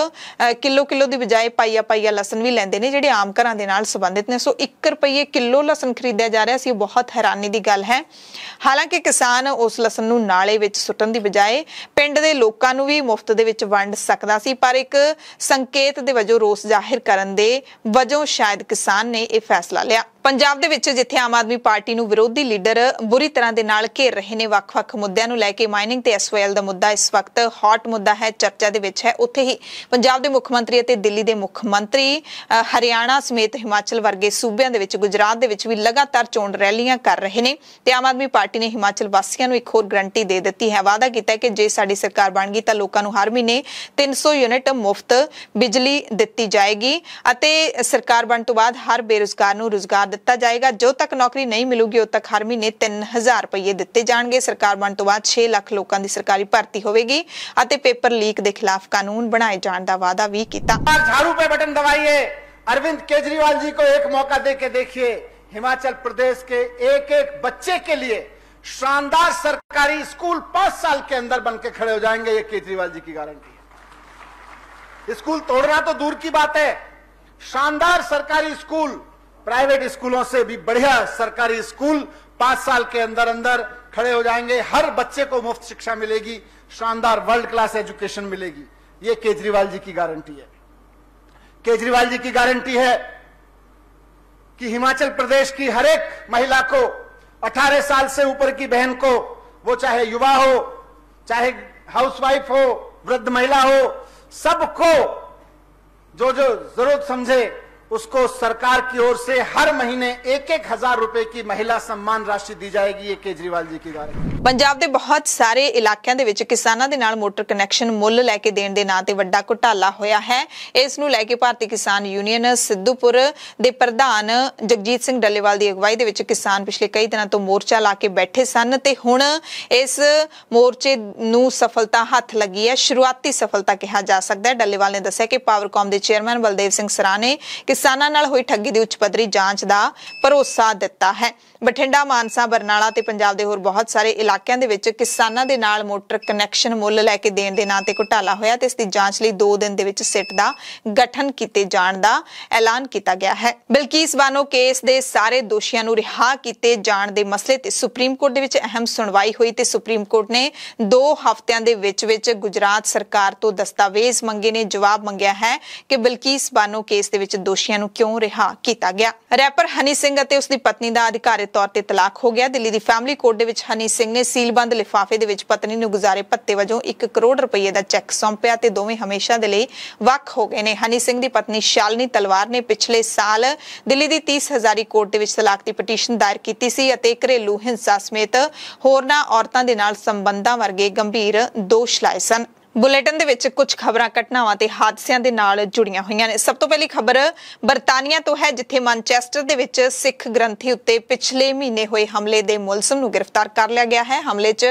ਕਿਲੋ ਕਿਲੋ ਦੀ ਬਜਾਏ ਪਾਈਆ ਪਾਈਆ ਲਸਣ ਵੀ ਲੈਂਦੇ ਨੇ ਜਿਹੜੇ ਆਮ ਘਰਾਂ ਦੇ ਨਾਲ ਸੰਬੰਧਿਤ ਨੇ 201 ਰੁਪਏ ਕਿਲੋ ਲਸਣ ਖਰੀਦਿਆ ਜਾ ਰਿਹਾ ਸੀ ਬਹੁਤ ਹੈਰਾਨੀ ਦੀ ਗੱਲ ਹੈ ਹਾਲਾਂਕਿ ਕਿਸਾਨ ਉਸ ਲਸਣ ਨੂੰ ਨਾਲੇ ਵਿੱਚ ਸੁੱਟਣ ਦੀ ਬਜਾਏ ਪਿੰਡ ਦੇ ਲੋਕਾਂ ਨੂੰ ਵੀ ਮੁਫਤ ਦੇ ਵਿੱਚ ਵੰਡ ਸਕਦਾ ਸੀ ਪਰ ਇੱਕ ਸੰਕੇਤ ਦੇ ਵਜੋਂ ਰੋਸ ਜ਼ਾਹਿਰ ਕਰਨ ਦੇ ਵਜੋਂ ਸ਼ਾਇਦ ਕਿਸਾਨ ਨੇ ਇਹ ਫੈਸਲਾ ਲਿਆ ਪੰਜਾਬ ਦੇ ਵਿੱਚ ਜਿੱਥੇ ਆਮ ਆਦਮੀ ਪਾਰਟੀ ਨੂੰ ਵਿਰੋਧੀ ਲੀਡਰ ਬੁਰੀ ਤਰ੍ਹਾਂ ਦੇ ਨਾਲ ਘੇਰ ਰਹੇ ਨੇ ਵੱਖ-ਵੱਖ ਮੁੱਦਿਆਂ ਨੂੰ ਲੈ ਕੇ ਮਾਈਨਿੰਗ ਤੇ ਐਸਓਐਲ ਦਾ ਮੁੱਦਾ ਇਸ ਵਕਤ ਹੌਟ ਮੁੱਦਾ ਹੈ ਚਰਚਾ ਦੇ ਵਿੱਚ ਹੈ ਉੱਥੇ ਹੀ ਪੰਜਾਬ ਦੇ ਮੁੱਖ ਮੰਤਰੀ ਅਤੇ ਦਿੱਲੀ ਦੇ ਮੁੱਖ ਮੰਤਰੀ ਹਰਿਆਣਾ ਸਮੇਤ ਹਿਮਾਚਲ ਵਰਗੇ ਸੂਬਿਆਂ ਦੇ ਵਿੱਚ ਗੁਜਰਾਤ ਦੇ ਵਿੱਚ ਵੀ ਲਗਾਤਾਰ ਚੋਣ ਰੈਲੀਆਂ ਕਰ ਰਹੇ ਨੇ ਤੇ ਆਮ ਆਦਮੀ ਪਾਰਟੀ ਨੇ ਹਿਮਾਚਲ ਵਾਸੀਆਂ ਨੂੰ ਇੱਕ ਹੋਰ ਗਰੰਟੀ ਦੇ ਦਿੱਤੀ ਹੈ ਵਾਅਦਾ ਕੀਤਾ ਹੈ ਕਿ ਜੇ ਸਾਡੀ ਸਰਕਾਰ ਬਣ ਗਈ ਤਾਂ ਲੋਕਾਂ ਨੂੰ ਹਰ ਮਹੀਨੇ 300 ਯੂਨਿਟ ਮੁਫਤ ਬਿਜਲੀ ਦਿੱਤੀ ਜਾਏਗੀ ਅਤੇ ਸਰਕਾਰ ਬਣ ਤੋਂ ਬਾਅਦ ਹਰ ਬੇਰੋਜ਼ਗਾਰ ਨੂੰ ਰੋਜ਼ਗਾਰ दिता जाएगा जो तक नौकरी नहीं मिलेगी उद तक हर महीने तीन हजार रुपये दिते जाएंगे सरकार बन तो बाद छे ਲੋਕਾਂ लोगों की सरकारी भर्ती होगी पेपर लीक के खिलाफ कानून बनाए ਜਾਣ ਦਾ ਵਾਅਦਾ ਵੀ ਕੀਤਾ झाड़ू पे बटन दबाइए अरविंद केजरीवाल जी को एक मौका दे के देखिए हिमाचल प्रदेश के एक एक बच्चे के लिए शानदार सरकारी स्कूल पांच साल के अंदर बन के खड़े हो जाएंगे ये केजरीवाल जी की गारंटी है स्कूल तोड़ना तो दूर की बात है शानदार सरकारी स्कूल प्राइवेट स्कूलों से भी बढ़िया सरकारी स्कूल पांच साल के अंदर अंदर खड़े हो जाएंगे हर बच्चे को मुफ्त शिक्षा मिलेगी शानदार वर्ल्ड क्लास एजुकेशन मिलेगी ये केजरीवाल जी की गारंटी है केजरीवाल जी की गारंटी है कि हिमाचल प्रदेश की हर एक महिला को 18 साल से ऊपर की बहन को वो चाहे युवा हो चाहे हाउसवाइफ हो वृद्ध महिला हो सबको जो जो जरूरत समझे उसको सरकार की ओर से हर महीने एक एक हजार रुपए की महिला सम्मान राशि दी जाएगी ये केजरीवाल जी की गारंटी ਪੰਜਾਬ ਦੇ ਬਹੁਤ ਸਾਰੇ ਇਲਾਕਿਆਂ ਦੇ ਵਿੱਚ ਕਿਸਾਨਾਂ ਦੇ ਨਾਲ ਮੋਟਰ ਕਨੈਕਸ਼ਨ ਮੁੱਲ ਲੈ ਕੇ ਦੇਣ ਦੇ ਨਾਂ ਤੇ ਵੱਡਾ ਘੁਟਾਲਾ ਹੋਇਆ ਹੈ ਇਸ ਨੂੰ ਲੈ ਕੇ ਭਾਰਤੀ ਕਿਸਾਨ ਯੂਨੀਅਨ ਸਿੱਧੂਪੁਰ ਦੇ ਪ੍ਰਧਾਨ ਜਗਜੀਤ ਸਿੰਘ ਡੱਲੇਵਾਲ ਦੀ ਅਗਵਾਈ ਦੇ ਵਿੱਚ ਕਿਸਾਨ ਪਿਛਲੇ ਕਈ ਦਿਨਾਂ ਤੋਂ ਮੋਰਚਾ ਲਾ ਕੇ ਬੈਠੇ ਸਨ ਤੇ ਹੁਣ ਇਸ ਮੋਰਚੇ ਨੂੰ ਸਫਲਤਾ ਹੱਥ ਲੱਗੀ ਹੈ ਸ਼ੁਰੂਆਤੀ ਸਫਲਤਾ ਕਿਹਾ ਜਾ ਸਕਦਾ ਹੈ ਡੱਲੇਵਾਲ ਨੇ ਦੱਸਿਆ ਕਿ ਪਾਵਰਕਾਮ ਦੇ ਚੇਅਰਮੈਨ ਬਲਦੇਵ ਸਿੰਘ ਸਰਾਣੇ ਕਿਸਾਨਾਂ ਨਾਲ ਹੋਈ ਠੱਗੀ ਦੀ ਉੱਚ ਪੱਧਰੀ ਜਾਂਚ ਦਾ ਭਰੋਸਾ ਦਿੱਤਾ ਹੈ ਬਠਿੰਡਾ ਮਾਨਸਾ ਬਰਨਾਲਾ ਤੇ ਪੰਜਾਬ ਦੇ ਹੋਰ ਬਹੁਤ ਸਾਰੇ ਇਲਾਕਿਆਂ ਦੇ ਵਿੱਚ ਕਿਸਾਨਾਂ ਦੇ ਨਾਲ ਮੋਟਰ ਕਨੈਕਸ਼ਨ ਮੁੱਲ ਲੈ ਕੇ ਦੇਣ ਦੇ ਨਾਂ ਤੇ ਘੁਟਾਲਾ ਹੋਇਆ ਤੇ ਇਸ ਦੀ ਜਾਂਚ ਲਈ 2 ਦਿਨ ਦੇ ਵਿੱਚ ਸਿੱਟ ਦਾ ਗਠਨ ਕੀਤੇ ਜਾਣ ਦਾ ਐਲਾਨ ਕੀਤਾ ਗਿਆ ਹੈ ਬਿਲਕੀਸ ਬਾਨੋ ਕੇਸ ਦੇ ਸਾਰੇ ਦੋਸ਼ੀਆਂ ਨੂੰ ਰਿਹਾ ਕੀਤੇ ਜਾਣ ਦੇ ਮਸਲੇ ਤੇ ਸੁਪਰੀਮ ਕੋਰਟ ਦੇ ਵਿੱਚ ਅਹਿਮ ਸੁਣਵਾਈ ਹੋਈ ਤੇ ਸੁਪਰੀਮ ਕੋਰਟ ਨੇ 2 ਹਫ਼ਤਿਆਂ ਦੇ ਵਿੱਚ ਵਿੱਚ ਗੁਜਰਾਤ ਸਰਕਾਰ ਤੋਂ ਦਸਤਾਵੇਜ਼ ਮੰਗੇ ਨੇ ਜਵਾਬ ਮੰਗਿਆ ਹੈ ਕਿ ਬਿਲਕੀਸ ਬਾਨੋ ਕੇਸ ਦੇ ਵਿੱਚ ਦੋਸ਼ੀਆਂ ਨੂੰ ਕਿਉਂ ਰਿਹਾ ਕੀਤਾ ਗਿਆ ਰੈਪਰ ਹਨੀ ਸਿੰਘ ਅਤੇ ਉਸ ਦੀ ਪਤਨੀ ਦਾ ਅਧਿਕਾਰਿਤ ਤੌਰ ਤੇ ਤਲਾਕ ਹੋ ਗਿਆ ਦਿੱਲੀ ਦੀ ਫੈਮਿਲੀ ਕੋਰਟ ਦੇ ਵਿੱਚ ਹਨੀ ਸਿੰਘ ਨੇ ਸੀਲਬੰਦ ਲਿਫਾਫੇ ਦੇ ਵਿੱਚ ਪਤਨੀ ਨੂੰ ਗੁਜ਼ਾਰੇ ਭੱਤੇ ਵਜੋਂ 1 ਕਰੋੜ ਰੁਪਏ ਦਾ ਚੈੱਕ ਸੌਂਪਿਆ ਤੇ ਦੋਵੇਂ ਹਮੇਸ਼ਾ ਦੇ ਲਈ ਵੱਖ ਹੋ ਗਏ ਨੇ ਹਨੀ ਸਿੰਘ ਦੀ ਪਤਨੀ ਸ਼ਾਲਨੀ ਤਲਵਾਰ ਨੇ ਪਿਛਲੇ ਸਾਲ ਦਿੱਲੀ ਦੀ 30 ਹਜ਼ਾਰੀ ਕੋਰਟ ਦੇ ਵਿੱਚ ਤਲਾਕ ਦੀ ਪਟੀਸ਼ਨ ਦਾਇਰ ਕੀਤੀ ਸੀ ਅਤੇ ਘਰੇਲੂ ਹਿੰਸਾ ਸਮੇਤ ਹੋਰਨਾਂ ਔਰਤਾਂ ਦੇ ਨਾਲ ਸੰਬੰਧਾਂ ਵਰਗੇ ਗੰਭੀਰ ਦੋਸ਼ ਲਾਏ ਸਨ ਬੁਲੇਟਿਨ ਦੇ ਵਿੱਚ ਕੁਝ ਖਬਰਾਂ ਘਟਨਾਵਾਂ ਤੇ ਹਾਦਸਿਆਂ ਦੇ ਨਾਲ ਜੁੜੀਆਂ ਹੋਈਆਂ ਨੇ ਸਭ ਤੋਂ ਪਹਿਲੀ ਖਬਰ ਬਰਤਾਨੀਆ ਤੋਂ ਹੈ ਜਿੱਥੇ ਮਾਂਚੈਸਟਰ ਦੇ ਵਿੱਚ ਸਿੱਖ ਗ੍ਰੰਥੀ ਉੱਤੇ ਪਿਛਲੇ ਮਹੀਨੇ ਹੋਏ ਹਮਲੇ ਦੇ ਮੁਲਜ਼ਮ ਨੂੰ ਗ੍ਰਿਫਤਾਰ ਕਰ ਲਿਆ ਗਿਆ ਹੈ ਹਮਲੇ 'ਚ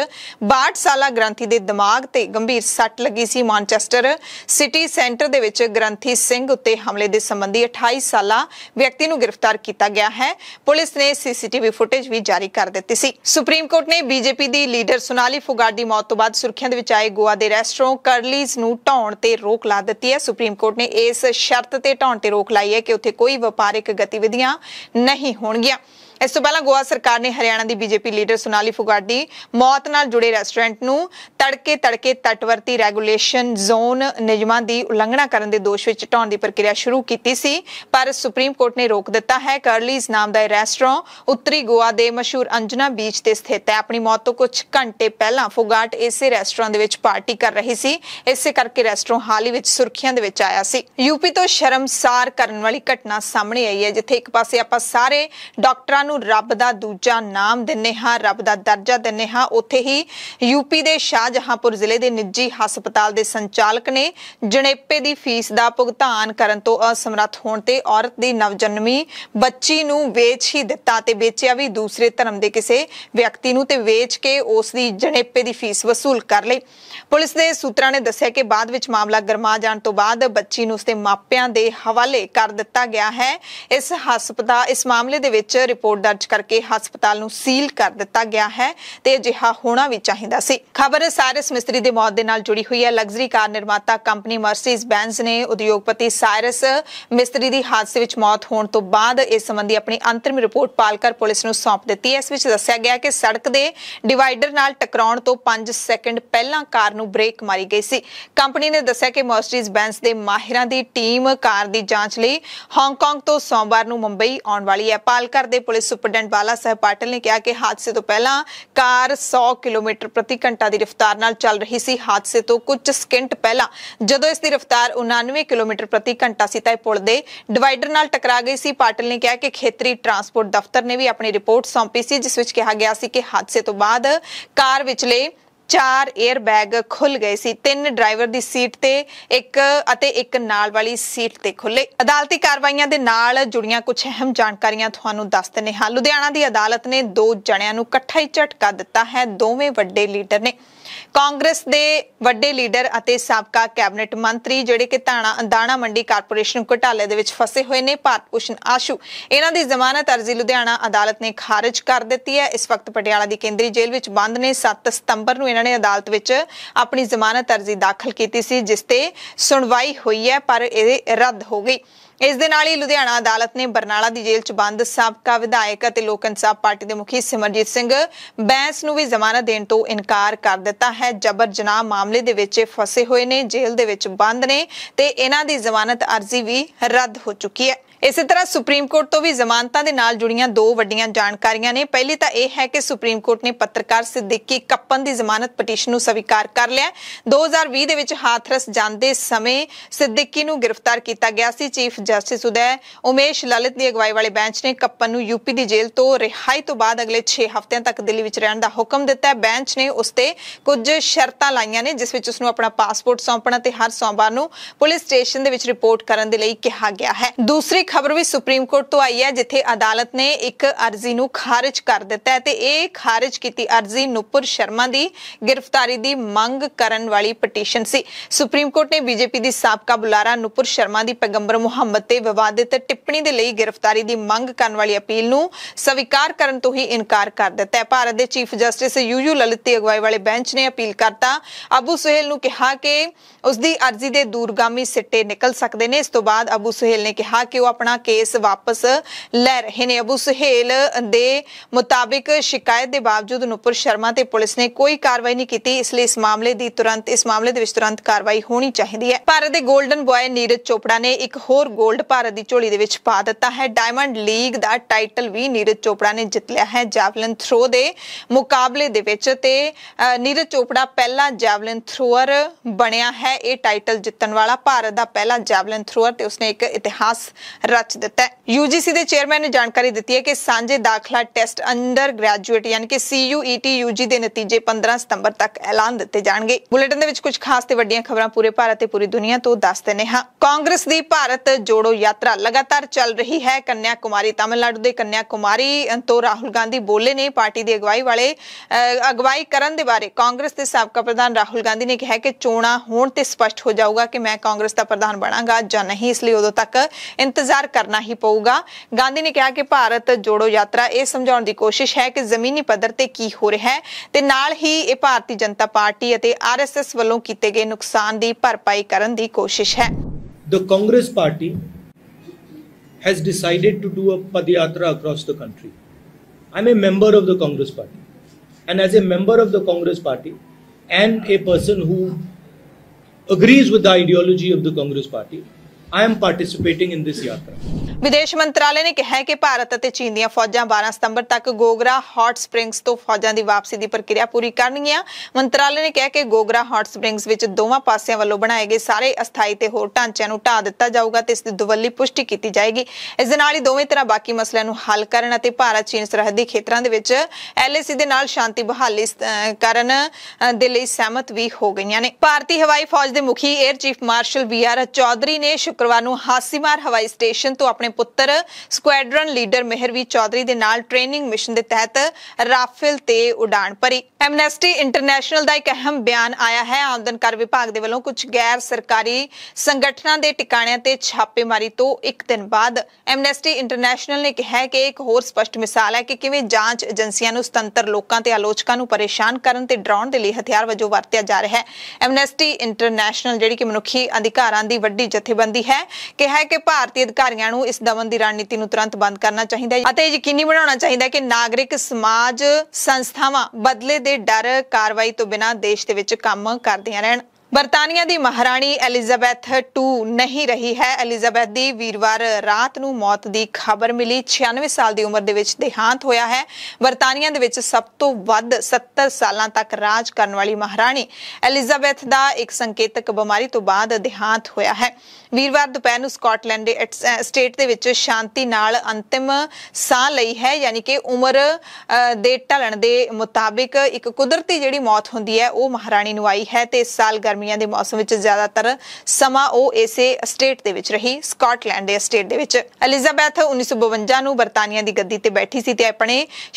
62 ਸਾਲਾ ਗ੍ਰੰਥੀ ਦੇ ਦਿਮਾਗ ਤੇ ਗੰਭੀਰ ਸੱਟ ਲੱਗੀ ਸੀ ਮਾਂਚੈਸਟਰ ਸਿਟੀ ਸੈਂਟਰ ਦੇ ਵਿੱਚ ਗ੍ਰੰਥੀ ਸਿੰਘ ਉੱਤੇ ਹਮਲੇ ਦੇ ਸੰਬੰਧੀ 28 ਸਾਲਾ ਵਿਅਕਤੀ ਨੂੰ ਗ੍ਰਿਫਤਾਰ ਕੀਤਾ ਗਿਆ ਹੈ ਪੁਲਿਸ ਨੇ ਸੀਸੀਟੀਵੀ ਫੁਟੇਜ ਵੀ ਜਾਰੀ ਕਰ ਦਿੱਤੀ ਸੀ ਸੁਪਰੀਮ ਕੋਰਟ ਨੇ ਬੀਜੇਪੀ ਦੀ ਲੀਡਰ ਸੁਨਾਲੀ ਫੁਗਾੜ ਦੀ ਮੌਤ ਤੋਂ ਬਾਅਦ ਸੁਰਖੀਆਂ ਦੇ ਵਿੱਚ ਆਏ ਗੋਆ ਦੇ ਰੈਸਟੋਰੈਂਟ ਵੱਲੋਂ ਕਰਲੀਜ਼ ਨੂੰ ਢਾਉਣ ਤੇ ਰੋਕ ਲਾ ਦਿੱਤੀ ਹੈ ਸੁਪਰੀਮ ਕੋਰਟ ਨੇ ਇਸ ਸ਼ਰਤ ਤੇ ਢਾਉਣ ਤੇ ਰੋਕ ਲਾਈ ਹੈ ਕਿ ਉੱਥੇ ਕੋਈ ਵਪਾਰਿਕ ਗਤੀਵਿਧੀਆਂ ਨਹੀਂ ਹੋਣਗੀਆਂ ਇਸ ਤੋਂ ਪਹਿਲਾਂ ਗੋਆ ਸਰਕਾਰ ਨੇ ਹਰਿਆਣਾ ਦੀ ਬੀਜੇਪੀ ਲੀਡਰ ਸੁਨਾਲੀ ਫੁਗਾਟ ਦੀ ਮੌਤ ਨਾਲ ਜੁੜੇ ਰੈਸਟੋਰੈਂਟ ਨੂੰ ਤੜਕੇ ਤੜਕੇ ਤਟਵਰਤੀ ਰੈਗੂਲੇਸ਼ਨ ਜ਼ੋਨ ਨਿਯਮਾਂ ਦੀ ਉਲੰਘਣਾ ਕਰਨ ਦੇ ਦੋਸ਼ ਵਿੱਚ ਢਾਉਣ ਦੀ ਪ੍ਰਕਿਰਿਆ ਸ਼ੁਰੂ ਕੀਤੀ ਸੀ ਪਰ ਸੁਪਰੀਮ ਕੋਰਟ ਨੇ ਰੋਕ ਦਿੱਤਾ ਹੈ ਕਰਲੀਜ਼ ਨਾਮ ਦਾ ਇਹ ਰੈਸਟੋਰੈਂਟ ਉੱਤਰੀ ਗੋਆ ਦੇ ਮਸ਼ਹੂਰ ਅੰਜਨਾ ਬੀਚ ਤੇ ਸਥਿਤ ਹੈ ਆਪਣੀ ਮੌਤ ਤੋਂ ਕੁਝ ਘੰਟੇ ਪਹਿਲਾਂ ਫੁਗਾਟ ਇਸੇ ਰੈਸਟੋਰੈਂਟ ਦੇ ਵਿੱਚ ਪਾਰਟੀ ਕਰ ਰਹੀ ਸੀ ਇਸੇ ਕਰਕੇ ਰੈਸਟੋਰੈਂਟ ਹਾਲ ਹੀ ਵਿੱਚ ਸੁਰਖੀਆਂ ਦੇ ਵਿੱਚ ਆਇਆ ਸੀ ਯੂਪੀ ਤੋਂ ਸ਼ਰਮਸਾਰ ਕਰਨ ਵਾਲੀ ਘਟਨਾ ਸਾਹਮਣੇ ਆਈ ਹੈ ਜਿੱਥੇ ਇੱਕ ਪਾਸੇ ਆਪਾਂ ਸਾਰੇ ਡਾਕਟਰਾਂ ਨੂੰ ਰੱਬ ਦਾ ਦੂਜਾ ਨਾਮ ਦਿੰਨੇ ਹਾਂ ਰੱਬ ਦਾ ਦਰਜਾ ਦਿੰਨੇ ਹਾਂ ਉੱਥੇ ਹੀ ਯੂਪੀ ਦੇ ਸ਼ਾਹਜਹਾਂਪੁਰ ਜ਼ਿਲ੍ਹੇ ਦੇ ਨਿੱਜੀ ਹਸਪਤਾਲ ਦੇ ਸੰਚਾਲਕ ਨੇ ਜਣੇਪੇ ਦੀ ਫੀਸ ਦਾ ਭੁਗਤਾਨ ਕਰਨ ਤੋਂ ਅਸਮਰੱਥ ਹੋਣ ਤੇ ਔਰਤ ਦੀ ਨਵਜਨਮੀ ਬੱਚੀ ਨੂੰ ਵੇਚ ਹੀ ਦਿੱਤਾ ਤੇ ਵੇਚਿਆ ਵੀ ਦੂਸਰੇ ਧਰਮ ਦੇ ਕਿਸੇ ਵਿਅਕਤੀ ਨੂੰ ਤੇ ਵੇਚ ਕੇ ਉਸ ਦੀ ਜਣੇਪੇ ਦੀ ਫੀਸ ਵਸੂਲ ਕਰ ਲਈ ਪੁਲਿਸ ਦੇ ਸੂਤਰਾਂ ਨੇ ਦੱਸਿਆ ਕਿ ਬਾਅਦ ਵਿੱਚ ਮਾਮਲਾ ਗਰਮਾ ਜਾਣ ਤੋਂ ਬਾਅਦ ਬੱਚੀ ਨੂੰ ਉਸਦੇ ਮਾਪਿਆਂ ਦੇ ਹਵਾਲੇ ਕਰ ਦਿੱਤਾ ਗਿਆ ਹੈ ਇਸ ਹਸਪਤਾਲ ਇਸ ਮਾਮਲੇ ਦੇ ਵਿੱਚ ਰਿਪੋਰਟ ਰਿਪੋਰਟ ਦਰਜ ਕਰਕੇ ਹਸਪਤਾਲ ਨੂੰ ਸੀਲ ਕਰ ਦਿੱਤਾ ਗਿਆ ਹੈ ਤੇ ਅਜਿਹਾ ਹੋਣਾ ਵੀ ਚਾਹੀਦਾ ਸੀ ਖਬਰ ਸਾਇਰਸ ਮਿਸਤਰੀ ਦੀ ਮੌਤ ਦੇ ਨਾਲ ਜੁੜੀ ਹੋਈ ਹੈ ਲਗਜ਼ਰੀ ਕਾਰ ਨਿਰਮਾਤਾ ਕੰਪਨੀ ਮਰਸੀਜ਼ ਬੈਂਜ਼ ਨੇ ਉਦਯੋਗਪਤੀ ਸਾਇਰਸ ਮਿਸਤਰੀ ਦੀ ਹਾਦਸੇ ਵਿੱਚ ਮੌਤ ਹੋਣ ਤੋਂ ਬਾਅਦ ਇਸ ਸੰਬੰਧੀ ਆਪਣੀ ਅੰਤਰਮ ਰਿਪੋਰਟ ਪਾਲਕਰ ਪੁਲਿਸ ਨੂੰ ਸੌਂਪ ਦਿੱਤੀ ਹੈ ਇਸ ਵਿੱਚ ਦੱਸਿਆ ਗਿਆ ਕਿ ਸੜਕ ਦੇ ਡਿਵਾਈਡਰ ਨਾਲ ਟਕਰਾਉਣ ਤੋਂ 5 ਸੈਕਿੰਡ ਪਹਿਲਾਂ ਕਾਰ ਨੂੰ ਬ੍ਰੇਕ ਮਾਰੀ ਗਈ ਸੀ ਕੰਪਨੀ ਨੇ ਦੱਸਿਆ ਕਿ ਮਰਸੀਜ਼ ਬੈਂਜ਼ ਦੇ ਮਾਹਿਰਾਂ ਦੀ ਟੀਮ ਕਾਰ ਦੀ ਜਾਂਚ ਲਈ ਹਾਂਗਕਾਂਗ ਤੋਂ ਸੋਮਵਾਰ ਨੂੰ ਮੁੰਬਈ ਆਉਣ ਵਾਲੀ ਹੈ ਪਾਲਕਰ ਦੇ ਪੁਲਿਸ ਸੁਪਰਡੈਂਟ ਬਾਲਾ ਸਾਹਿਬ ਪਾਟਲ ਨੇ ਕਿਹਾ ਕਿ ਹਾਦਸੇ ਤੋਂ ਪਹਿਲਾਂ ਕਾਰ 100 ਕਿਲੋਮੀਟਰ ਪ੍ਰਤੀ ਘੰਟਾ ਦੀ ਰਫ਼ਤਾਰ ਨਾਲ ਚੱਲ ਰਹੀ ਸੀ ਹਾਦਸੇ ਤੋਂ ਕੁਝ ਸਕਿੰਟ ਪਹਿਲਾਂ ਜਦੋਂ ਇਸ ਦੀ ਰਫ਼ਤਾਰ 99 ਕਿਲੋਮੀਟਰ ਪ੍ਰਤੀ ਘੰਟਾ ਸੀ ਤਾਂ ਇਹ ਪੁਲ ਦੇ ਡਿਵਾਈਡਰ ਨਾਲ ਟਕਰਾ ਗਈ ਸੀ ਪਾਟਲ ਨੇ ਕਿਹਾ ਕਿ ਖੇਤਰੀ ਟਰਾਂਸਪੋਰਟ ਦਫ਼ਤਰ ਨੇ ਵੀ ਆਪਣੀ ਰਿਪੋਰਟ ਸੌਂਪੀ ਸੀ ਜਿਸ ਵਿੱਚ ਕਿਹਾ ਗਿਆ ਸੀ ਕਿ ਹਾਦਸੇ ਤੋਂ ਬਾਅਦ ਕਾਰ ਵਿਚਲੇ ਚਾਰ 에ਅਰ ਬੈਗ ਖੁੱਲ ਗਏ ਸੀ ਤਿੰਨ ਡਰਾਈਵਰ ਦੀ ਸੀਟ ਤੇ ਇੱਕ ਅਤੇ ਇੱਕ ਨਾਲ ਵਾਲੀ ਸੀਟ ਤੇ ਖੁੱਲੇ ਅਦਾਲਤੀ ਕਾਰਵਾਈਆਂ ਦੇ ਨਾਲ ਜੁੜੀਆਂ ਕੁਝ ਅਹਿਮ ਜਾਣਕਾਰੀਆਂ ਤੁਹਾਨੂੰ ਦੱਸ ਦਿੰਨੇ ਹਾਂ ਲੁਧਿਆਣਾ ਦੀ ਅਦਾਲਤ ਨੇ ਦੋ ਜਣਿਆਂ ਨੂੰ ਇਕੱਠਾ ਹੀ ਝਟਕਾ ਦਿੱਤਾ ਹੈ ਦੋਵੇਂ ਵੱਡੇ ਲੀਡਰ ਨੇ ਕਾਂਗਰਸ ਦੇ ਵੱਡੇ ਲੀਡਰ ਅਤੇ ਸਾਬਕਾ ਕੈਬਨਿਟ ਮੰਤਰੀ ਜਿਹੜੇ ਕਿ ਧਾਣਾ ਦਾਣਾ ਮੰਡੀ ਕਾਰਪੋਰੇਸ਼ਨ ਘੁਟਾਲੇ ਦੇ ਵਿੱਚ ਫਸੇ ਹੋਏ ਨੇ ਭਾਰਤ ਪੁਸ਼ਨ ਆਸ਼ੂ ਇਹਨਾਂ ਦੀ ਜ਼ਮਾਨਤ ਅਰਜ਼ੀ ਲੁਧਿਆਣਾ ਅਦਾਲਤ ਨੇ ਖਾਰਜ ਕਰ ਦਿੱਤੀ ਹੈ ਇਸ ਵਕਤ ਪਟਿਆਲਾ ਦੀ ਕੇਂਦਰੀ ਜੇਲ੍ਹ ਵਿੱਚ ਬੰਦ ਨੇ 7 ਸਤੰਬਰ ਨੂੰ ਇਹਨਾਂ ਨੇ ਅਦਾਲਤ ਵਿੱਚ ਆਪਣੀ ਜ਼ਮਾਨਤ ਅਰਜ਼ੀ ਦਾਖਲ ਕੀਤੀ ਸੀ ਜਿਸ ਤੇ ਸੁਣਵਾਈ ਹੋਈ ਹੈ ਪਰ ਇਹ ਰੱਦ ਹੋ ਗਈ ਇਸ ਦੇ ਨਾਲ ਹੀ ਲੁਧਿਆਣਾ ਅਦਾਲਤ ਨੇ ਬਰਨਾਲਾ ਦੀ ਜੇਲ੍ਹ 'ਚ ਬੰਦ ਸਾਬਕਾ ਵਿਧਾਇਕ ਅਤੇ ਲੋਕ ਇਨਸਾਫ ਪਾਰਟੀ ਦੇ ਮੁਖੀ ਸਿਮਰਜੀਤ ਸਿੰਘ ਬੈਂਸ ਨੂੰ ਵੀ ਜ਼ਮਾਨਤ ਦੇਣ ਤੋਂ ਇਨਕਾਰ ਕਰ ਦਿੱਤਾ ਹੈ ਜਬਰ ਜਨਾਹ ਮਾਮਲੇ ਦੇ ਵਿੱਚ ਫਸੇ ਹੋਏ ਨੇ ਜੇਲ੍ਹ ਦੇ ਵਿੱਚ ਬੰਦ ਨੇ ਤੇ ਇਹਨਾਂ ਦੀ ਜ਼ਮਾਨਤ ਅਰਜ਼ੀ ਵੀ ਰੱਦ ਹੋ ਚੁੱਕੀ ਹੈ ਇਸੇ ਤਰ੍ਹਾਂ ਸੁਪਰੀਮ ਕੋਰਟ ਤੋਂ ਵੀ ਜ਼ਮਾਨਤਾਂ ਦੇ ਨਾਲ ਜੁੜੀਆਂ ਦੋ ਵੱਡੀਆਂ ਜਾਣਕਾਰੀਆਂ ਨੇ ਪਹਿਲੀ ਤਾਂ ਇਹ ਹੈ ਕਿ ਸੁਪਰੀਮ ਕੋਰਟ ਨੇ ਪੱਤਰਕਾਰ ਸਿੱਦੀਕੀ ਕੱਪਨ ਦੀ ਜ਼ਮਾਨਤ ਪਟੀਸ਼ਨ ਨੂੰ ਸਵੀਕਾਰ ਕਰ ਲਿਆ 2020 ਦੇ ਵਿੱਚ ਹਾਥਰਸ ਜਾਂਦੇ ਸਮੇਂ ਸਿੱਦੀਕੀ ਨੂੰ ਗ੍ਰਿਫਤਾਰ ਕੀਤਾ ਗਿਆ ਸੀ ਚੀਫ ਜਸਟਿਸ ਉਦੈ ਉਮੇਸ਼ ਲਲਿਤ ਦੀ ਅਗਵਾਈ ਵਾਲੇ ਬੈਂਚ ਨੇ ਕੱਪਨ ਨੂੰ ਯੂਪੀ ਦੀ ਜੇਲ੍ਹ ਤੋਂ ਰਿਹਾਈ ਤੋਂ ਬਾਅਦ ਅਗਲੇ 6 ਹਫ਼ਤਿਆਂ ਤੱਕ ਦਿੱਲੀ ਵਿੱਚ ਰਹਿਣ ਦਾ ਹੁਕਮ ਦਿੱਤਾ ਹੈ ਬੈਂਚ ਨੇ ਉਸ ਤੇ ਕੁਝ ਸ਼ਰਤਾਂ ਲਾਈਆਂ ਨੇ ਜਿਸ ਵਿੱਚ ਉਸ ਨੂੰ ਆਪਣਾ ਪਾਸਪੋਰਟ ਸੌਂਪਣਾ ਤੇ ਹਰ ਸੋਮਵਾਰ ਨੂੰ ਪੁਲਿਸ ਸਟੇਸ਼ਨ ਦੇ ਵਿੱਚ ਰਿਪੋਰਟ ਕਰਨ ਦੇ ਲਈ ਕਿਹਾ ਗਿਆ ਹੈ ਦੂਸਰੀ ਖਬਰ ਵੀ ਸੁਪਰੀਮ ਕੋਰਟ ਤੋਂ ਆਈ ਹੈ ਜਿੱਥੇ ਅਦਾਲਤ ਨੇ ਇੱਕ ਅਰਜ਼ੀ ਨੂੰ ਖਾਰਜ ਕਰ ਦਿੱਤਾ ਹੈ ਤੇ ਇਹ ਖਾਰਜ ਕੀਤੀ ਅਰਜ਼ੀ ਨੂਪੁਰ ਸ਼ਰਮਾ ਦੀ ਗ੍ਰਿਫਤਾਰੀ ਦੀ ਮੰਗ ਕਰਨ ਵਾਲੀ ਪਟੀਸ਼ਨ ਸੀ ਸੁਪਰੀਮ ਕੋਰਟ ਨੇ ਬੀਜੇਪੀ ਦੀ ਸਾਬਕਾ ਬੁਲਾਰਾ ਨੂਪੁਰ ਸ਼ਰਮਾ ਦੀ ਪੈਗੰਬਰ ਮੁਹੰਮਦ ਤੇ ਵਿਵਾਦਿਤ ਟਿੱਪਣੀ ਦੇ ਲਈ ਗ੍ਰਿਫਤਾਰੀ ਦੀ ਮੰਗ ਕਰਨ ਵਾਲੀ ਅਪੀਲ ਨੂੰ ਸਵੀਕਾਰ ਕਰਨ ਤੋਂ ਹੀ ਇਨਕਾਰ ਕਰ ਦਿੱਤਾ ਹੈ ਭਾਰਤ ਦੇ ਚੀਫ ਜਸਟਿਸ ਯੂਯੂ ਲਲਿਤ ਦੀ ਅਗਵਾਈ ਵਾਲੇ ਬੈਂਚ ਨੇ ਅਪੀਲ ਕਰਤਾ ਅਬੂ ਸੁਹੇਲ ਨੂੰ ਕਿਹਾ ਕਿ ਉਸ ਦੀ ਅਰਜ਼ੀ ਦੇ ਦੂਰਗਾਮੀ ਸਿੱਟੇ ਨਿਕਲ ਸਕਦੇ ਨੇ ਇਸ ਤੋਂ ਬਾਅਦ ਅਬੂ ਸੁਹੇਲ ਨੇ ਕਿਹਾ ਕਿ ਉਹ ਆਪਣਾ ਕੇਸ ਵਾਪਸ ਲੈ ਰਹੇ ਨੇ ਅਬੂ ਸੁਹੇਲ ਦੇ ਮੁਤਾਬਿਕ ਸ਼ਿਕਾਇਤ ਦੇ ਬਾਵਜੂਦ ਨੂਪੁਰ ਸ਼ਰਮਾ ਤੇ ਪੁਲਿਸ ਨੇ ਕੋਈ ਕਾਰਵਾਈ ਨਹੀਂ ਕੀਤੀ ਇਸ ਲਈ ਇਸ ਮਾਮਲੇ ਦੀ ਤੁਰੰਤ ਇਸ ਮਾਮਲੇ ਦੇ ਵਿੱਚ ਤੁਰੰਤ ਕਾਰਵਾਈ ਹੋਣੀ ਚਾਹੀਦੀ ਹੈ ਭਾਰਤ ਦੇ 골ਡਨ ਬॉय ਨੀਰਜ ਚੋਪੜਾ ਨੇ ਇੱਕ ਹੋਰ 골ਡ ਭਾਰਤ ਦੀ ਝੋਲੀ ਦੇ ਵਿੱਚ ਪਾ ਦਿੱਤਾ ਹੈ ਡਾਇਮੰਡ ਲੀਗ ਦਾ ਟਾਈਟਲ ਵੀ ਨੀਰਜ ਚੋਪੜਾ ਨੇ ਜਿੱਤ ਲਿਆ ਹੈ ਜੈਵਲਿਨ ਥਰੋ ਦੇ ਮੁਕਾਬਲੇ ਦੇ ਵਿੱਚ ਤੇ ਨੀਰਜ ਚੋਪੜਾ ਪਹਿਲਾ ਜੈਵਲਿਨ ਥਰੋਅਰ ਬਣਿਆ ਹੈ ਇਹ ਟਾਈਟਲ ਜਿੱਤਣ ਵਾਲਾ ਭਾਰਤ ਦਾ ਪਹਿਲਾ ਜੈਵਲਿਨ ਥਰੋਅਰ ਤੇ ਉਸਨੇ ਇੱਕ ਇਤਿਹਾਸ ਰਚ ਦਿੱਤਾ ਹੈ ਯੂਜੀਸੀ ਦੇ ਚੇਅਰਮੈਨ ਨੇ ਜਾਣਕਾਰੀ ਦਿੱਤੀ ਹੈ ਕਿ ਸਾਂਝੇ ਦਾਖਲਾ ਟੈਸਟ ਅੰਡਰ ਗ੍ਰੈਜੂਏਟ ਯਾਨੀ ਕਿ CUET UG ਦੇ ਨਤੀਜੇ 15 ਸਤੰਬਰ ਤੱਕ ਐਲਾਨ ਦਿੱਤੇ ਜਾਣਗੇ ਬੁਲੇਟਿਨ ਦੇ ਵਿੱਚ ਕੁਝ ਖਾਸ ਤੇ ਵੱਡੀਆਂ ਖਬਰਾਂ ਪੂਰੇ ਭਾਰਤ ਤੇ ਪੂਰੀ ਦੁਨੀਆ ਤੋਂ ਦੱਸ ਦਿੰਨੇ ਹਾਂ ਕਾਂਗਰਸ ਦੀ ਭਾਰਤ ਜੋੜੋ ਯਾਤਰਾ ਲਗਾਤਾਰ ਚੱਲ ਰਹੀ ਹੈ ਕੰਨਿਆ ਕੁਮਾਰੀ ਤਾਮਿਲਨਾਡੂ ਦੇ ਕੰਨਿਆ ਕੁਮਾਰੀ ਤੋਂ ਰਾਹੁਲ ਗਾਂਧੀ ਬੋਲੇ ਨੇ ਪਾਰਟੀ ਦੀ ਅਗਵਾਈ ਵਾਲੇ ਅਗਵਾਈ ਕਰਨ ਦੇ ਬਾਰੇ ਕਾਂਗਰਸ ਦੇ ਸਾਬਕਾ ਪ੍ਰਧਾਨ ਰਾਹੁਲ ਗਾਂਧੀ ਨੇ ਕਿਹਾ ਕਿ ਚੋਣਾਂ ਹੋਣ ਤੇ ਸਪਸ਼ਟ ਹੋ ਜਾਊਗਾ ਕਿ ਮੈਂ ਕਾਂਗਰਸ ਦਾ ਪ੍ਰਧਾਨ ਬਣਾਂਗਾ ਜਾਂ ਨਹੀਂ ਇਸ ਲਈ ਉਦੋਂ ਤੱਕ ਇੰਤਜ਼ਾਰ ਵਿਚਾਰ ਕਰਨਾ ਹੀ ਪਊਗਾ ਗਾਂਧੀ ਨੇ ਕਿਹਾ ਕਿ ਭਾਰਤ ਜੋੜੋ ਯਾਤਰਾ ਇਹ ਸਮਝਾਉਣ ਦੀ ਕੋਸ਼ਿਸ਼ ਹੈ ਕਿ ਜ਼ਮੀਨੀ ਪੱਧਰ ਤੇ ਕੀ ਹੋ ਰਿਹਾ ਹੈ ਤੇ ਨਾਲ ਹੀ ਇਹ ਭਾਰਤੀ ਜਨਤਾ ਪਾਰਟੀ ਅਤੇ ਆਰਐਸਐਸ ਵੱਲੋਂ ਕੀਤੇ ਗਏ ਨੁਕਸਾਨ ਦੀ ਭਰਪਾਈ ਕਰਨ ਦੀ ਕੋਸ਼ਿਸ਼ ਹੈ the Congress party has decided to do a pad yatra across the country I'm a member of the Congress party and as a member of the Congress party and a person who agrees with the ideology of the congress party I am participating in this yatra ਵਿਦੇਸ਼ ਮੰਤਰਾਲੇ ਨੇ ਕਿਹਾ ਹੈ ਕਿ ਭਾਰਤ ਅਤੇ ਚੀਨ ਦੀਆਂ ਫੌਜਾਂ 12 ਸਤੰਬਰ ਤੱਕ ਗੋਗਰਾ ਹੌਟ ਸਪ੍ਰਿੰਗਸ ਤੋਂ ਫੌਜਾਂ ਦੀ ਵਾਪਸੀ ਦੀ ਪ੍ਰਕਿਰਿਆ ਪੂਰੀ ਕਰਨਗੀਆਂ ਮੰਤਰਾਲੇ ਨੇ ਕਿਹਾ ਕਿ ਗੋਗਰਾ ਹੌਟ ਸਪ੍ਰਿੰਗਸ ਵਿੱਚ ਦੋਵਾਂ ਪਾਸਿਆਂ ਵੱਲੋਂ ਬਣਾਏ ਗਏ ਸਾਰੇ ਅਸਥਾਈ ਤੇ ਹੋਰ ਢਾਂਚਿਆਂ ਨੂੰ ਢਾ ਦਿੱਤਾ ਜਾਊਗਾ ਤੇ ਇਸ ਦੀ ਦੁਵੱਲੀ ਪੁਸ਼ਟੀ ਕੀਤੀ ਜਾਏਗੀ ਇਸ ਦੇ ਨਾਲ ਹੀ ਦੋਵੇਂ ਤਰ੍ਹਾਂ ਬਾਕੀ ਮਸਲਿਆਂ ਨੂੰ ਹੱਲ ਕਰਨ ਅਤੇ ਭਾਰਤ ਚੀਨ ਸਰਹੱਦੀ ਖੇਤਰਾਂ ਦੇ ਵਿੱਚ ਐਲਏਸੀ ਦੇ ਨਾਲ ਸ਼ਾਂਤੀ ਬਹਾਲੀ ਕਰਨ ਦੇ ਲਈ ਸਹਿਮਤ ਵੀ ਹੋ ਗਈਆਂ ਨੇ ਭਾਰਤੀ ਹਵਾਈ ਫੌਜ ਦੇ ਮੁਖੀ air chief marshal V R Chaudhari ਨੇ ਸ਼ੁਕਰ ਸ਼ੁੱਕਰਵਾਰ ਨੂੰ ਹਾਸੀਮਾਰ ਹਵਾਈ ਸਟੇਸ਼ਨ ਤੋਂ ਆਪਣੇ ਪੁੱਤਰ ਸਕੁਐਡਰਨ ਲੀਡਰ ਮਿਹਰਵੀ ਚੌਧਰੀ ਦੇ ਨਾਲ ਟ੍ਰੇਨਿੰਗ ਮਿਸ਼ਨ ਦੇ ਤਹਿਤ ਰਾਫੇਲ ਤੇ ਉਡਾਨ ਭਰੀ ਐਮਨੈਸਟੀ ਇੰਟਰਨੈਸ਼ਨਲ ਦਾ ਇੱਕ ਅਹਿਮ ਬਿਆਨ ਆਇਆ ਹੈ ਆਮਦਨ ਕਰ ਵਿਭਾਗ ਦੇ ਵੱਲੋਂ ਕੁਝ ਗੈਰ ਸਰਕਾਰੀ ਸੰਗਠਨਾਂ ਦੇ ਟਿਕਾਣਿਆਂ ਤੇ ਛਾਪੇਮਾਰੀ ਤੋਂ ਇੱਕ ਦਿਨ ਬਾਅਦ ਐਮਨੈਸਟੀ ਇੰਟਰਨੈਸ਼ਨਲ ਨੇ ਕਿਹਾ ਕਿ ਇੱਕ ਹੋਰ ਸਪਸ਼ਟ ਮਿਸਾਲ ਹੈ ਕਿ ਕਿਵੇਂ ਜਾਂਚ ਏਜੰਸੀਆਂ ਨੂੰ ਸੁਤੰਤਰ ਲੋਕਾਂ ਤੇ ਆਲੋਚਕਾਂ ਨੂੰ ਪਰੇਸ਼ਾਨ ਕਰਨ ਤੇ ਡਰਾਉਣ ਦੇ ਲਈ ਹਥਿਆਰ ਵਜੋਂ ਵਰਤਿਆ ਜਾ ਰਿਹਾ ਹੈ ਐਮਨੈਸਟੀ ਇੰਟਰਨੈਸ਼ਨਲ ਜਿਹੜੀ ਕਿ ਮਨੁੱਖੀ ਅਧਿਕਾਰਾਂ ਦੀ ਵੱਡੀ ਜਥੇਬੰਦੀ ਹੈ ਹੈ ਕਿਹਾ ਹੈ ਕਿ ਭਾਰਤੀ ਅਧਿਕਾਰੀਆਂ ਨੂੰ ਇਸ ਦਮਨ ਦੀ ਰਣਨੀਤੀ ਨੂੰ ਤੁਰੰਤ ਬੰਦ ਕਰਨਾ ਚਾਹੀਦਾ ਹੈ ਅਤੇ ਯਕੀਨੀ ਬਣਾਉਣਾ ਚਾਹੀਦਾ ਹੈ ਕਿ ਨਾਗਰਿਕ ਸਮਾਜ ਸੰਸਥਾਵਾਂ ਬਦਲੇ ਦੇ ਡਰ ਕਾਰਵਾਈ ਤੋਂ ਬਿਨਾਂ ਦੇਸ਼ ਦੇ ਵਿੱਚ ਕੰਮ ਕਰਦੀਆਂ ਰਹਿਣ ਬਰਤਾਨੀਆ ਦੀ ਮਹਾਰਾਣੀ ਐਲਿਜ਼ਾਬੈਥ 2 ਨਹੀਂ ਰਹੀ ਹੈ ਐਲਿਜ਼ਾਬੈਥ ਦੀ ਵੀਰਵਾਰ ਰਾਤ ਨੂੰ ਮੌਤ ਦੀ ਖਬਰ ਮਿਲੀ 96 ਸਾਲ ਦੀ ਉਮਰ ਦੇ ਵਿੱਚ ਦੇਹਾਂਤ ਹੋਇਆ ਹੈ ਬਰਤਾਨੀਆ ਦੇ ਵਿੱਚ ਸਭ ਤੋਂ ਵੱਧ 70 ਸਾਲਾਂ ਤੱਕ ਰਾਜ ਕਰਨ ਵਾਲੀ ਮਹਾਰਾਣੀ ਐਲਿਜ਼ਾਬੈਥ ਦਾ ਇੱਕ ਸੰਕੇਤਕ ਬਿਮਾਰੀ ਤੋਂ ਬਾਅਦ ਦੇਹਾਂਤ ਹੋਇਆ ਹੈ ਵੀਰਵਾਰ ਦੁਪਹਿਰ ਨੂੰ ਸਕਾਟਲੈਂਡ ਦੇ ਸਟੇਟ ਦੇ ਵਿੱਚ ਸ਼ਾਂਤੀ ਨਾਲ ਅੰਤਿਮ ਸਾਹ ਲਈ ਹੈ ਯਾਨੀ ਕਿ ਉਮਰ ਦੇ ਢਲਣ ਦੇ ਮੁਤਾਬਿਕ ਇੱਕ ਕੁਦਰਤੀ ਜਿਹੜੀ ਮੌਤ ਹੁੰਦੀ ਹੈ ਉਹ ਮਹਾਰਾਣੀ ਨੂੰ ਆਈ ਹੈ ਤੇ ਇਸ ਸਾਲ ਗਰਮੀਆਂ ਦੇ ਮੌਸਮ ਵਿੱਚ ਜ਼ਿਆਦਾਤਰ ਸਮਾਂ ਉਹ ਇਸੇ ਸਟੇਟ ਦੇ ਵਿੱਚ ਰਹੀ ਸਕਾਟਲੈਂਡ ਦੇ ਸਟੇਟ ਦੇ ਵਿੱਚ ਐਲਿਜ਼ਾਬੈਥ 1952 ਨੂੰ ਬਰਤਾਨੀਆ ਦੀ ਗੱਦੀ ਤੇ ਬੈਠੀ ਸੀ ਤੇ ਆਪਣੇ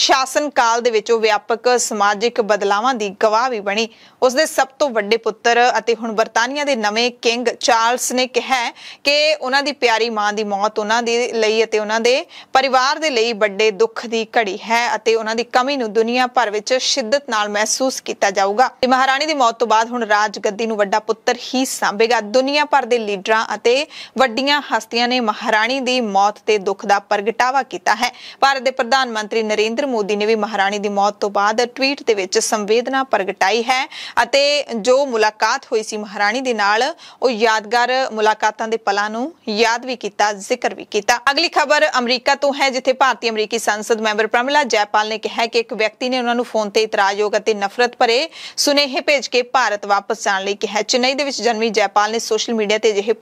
ਸ਼ਾਸਨ ਕਾਲ ਦੇ ਵਿੱਚ ਉਹ ਵਿਆਪਕ ਸਮਾਜਿਕ ਬਦਲਾਵਾਂ ਦੀ ਗਵਾਹ ਵੀ ਬਣੀ ਉਸ ਦੇ ਸਭ ਤੋਂ ਵੱਡੇ ਪੁੱਤਰ ਅਤੇ ਹੁਣ ਬਰਤਾਨੀਆ ਦੇ ਨਵੇਂ ਕਿੰਗ ਚਾਰਲਸ ਨੇ ਕਿਹਾ ਕਿ ਉਹਨਾਂ ਦੀ ਪਿਆਰੀ ਮਾਂ ਦੀ ਮੌਤ ਉਹਨਾਂ ਦੇ ਲਈ ਅਤੇ ਉਹਨਾਂ ਦੇ ਪਰਿਵਾਰ ਦੇ ਲਈ ਵੱਡੇ ਦੁੱਖ ਦੀ ਘੜੀ ਹੈ ਅਤੇ ਉਹਨਾਂ ਦੀ ਕਮੀ ਨੂੰ ਦੁਨੀਆ ਭਰ ਵਿੱਚ ਸ਼ਿੱਦਤ ਨਾਲ ਮਹਿਸੂਸ ਕੀਤਾ ਜਾਊਗਾ ਤੇ ਮਹਾਰਾਣੀ ਦੀ ਮੌਤ ਤੋਂ ਬਾਅਦ ਹੁਣ ਰਾਜ ਗੱਦੀ ਨੂੰ ਵੱਡਾ ਪੁੱਤਰ ਹੀ ਸਾਂਭੇਗਾ ਦੁਨੀਆ ਭਰ ਦੇ ਲੀਡਰਾਂ ਅਤੇ ਵੱਡੀਆਂ ਹਸਤੀਆਂ ਨੇ ਮਹਾਰਾਣੀ ਦੀ ਮੌਤ ਤੇ ਦੁੱਖ ਦਾ ਪ੍ਰਗਟਾਵਾ ਕੀਤਾ ਹੈ ਭਾਰਤ ਦੇ ਪ੍ਰਧਾਨ ਮੰਤਰੀ ਨਰਿੰਦਰ ਮੋਦੀ ਨੇ ਵੀ ਮਹਾਰਾਣੀ ਦੀ ਮੌਤ ਤੋਂ ਬਾਅਦ ਟਵੀਟ ਦੇ ਵਿੱਚ ਸੰਵੇਦਨਾ ਪ੍ਰਗਟਾਈ ਹੈ ਅਤੇ ਜੋ ਮੁਲਾਕਾਤ ਹੋਈ ਸੀ ਮਹਾਰਾਣੀ ਦੇ ਨਾਲ ਉਹ ਯਾਦਗਾਰ ਮੁਲਾਕਾਤਾਂ ਦੇ ਪਲਾਂ ਨੂੰ ਯਾਦ ਵੀ ਕੀਤਾ ਜ਼ਿਕਰ ਵੀ ਕੀਤਾ ਅਗਲੀ ਖਬਰ ਅਮਰੀਕਾ ਤੋਂ ਹੈ ਜਿੱਥੇ ਭਾਰਤੀ ਅਮਰੀਕੀ ਸੰਸਦ ਮੈਂਬਰ ਪ੍ਰਮਲਾ ਜੈਪਾਲ ਨੇ ਕਿਹਾ ਕਿ ਇੱਕ ਵਿਅਕਤੀ ਨੇ ਉਹਨਾਂ ਨੂੰ ਫੋਨ ਤੇ ਇਤਰਾਜ਼ਯੋਗ ਅਤੇ ਨਫ਼ਰਤ ਭਰੇ ਸੁਨੇਹੇ ਭੇਜ ਕੇ ਭਾਰਤ ਵਾਪਸ ਜਾਣ ਲਈ ਕਿਹਾ ਚੇਨਈ ਦੇ ਵਿੱਚ ਜਨਮੀ ਜੈਪਾਲ ਨੇ ਸੋਸ਼ਲ ਮੀਡੀਆ ਤੇ ਅਜਿਹੇ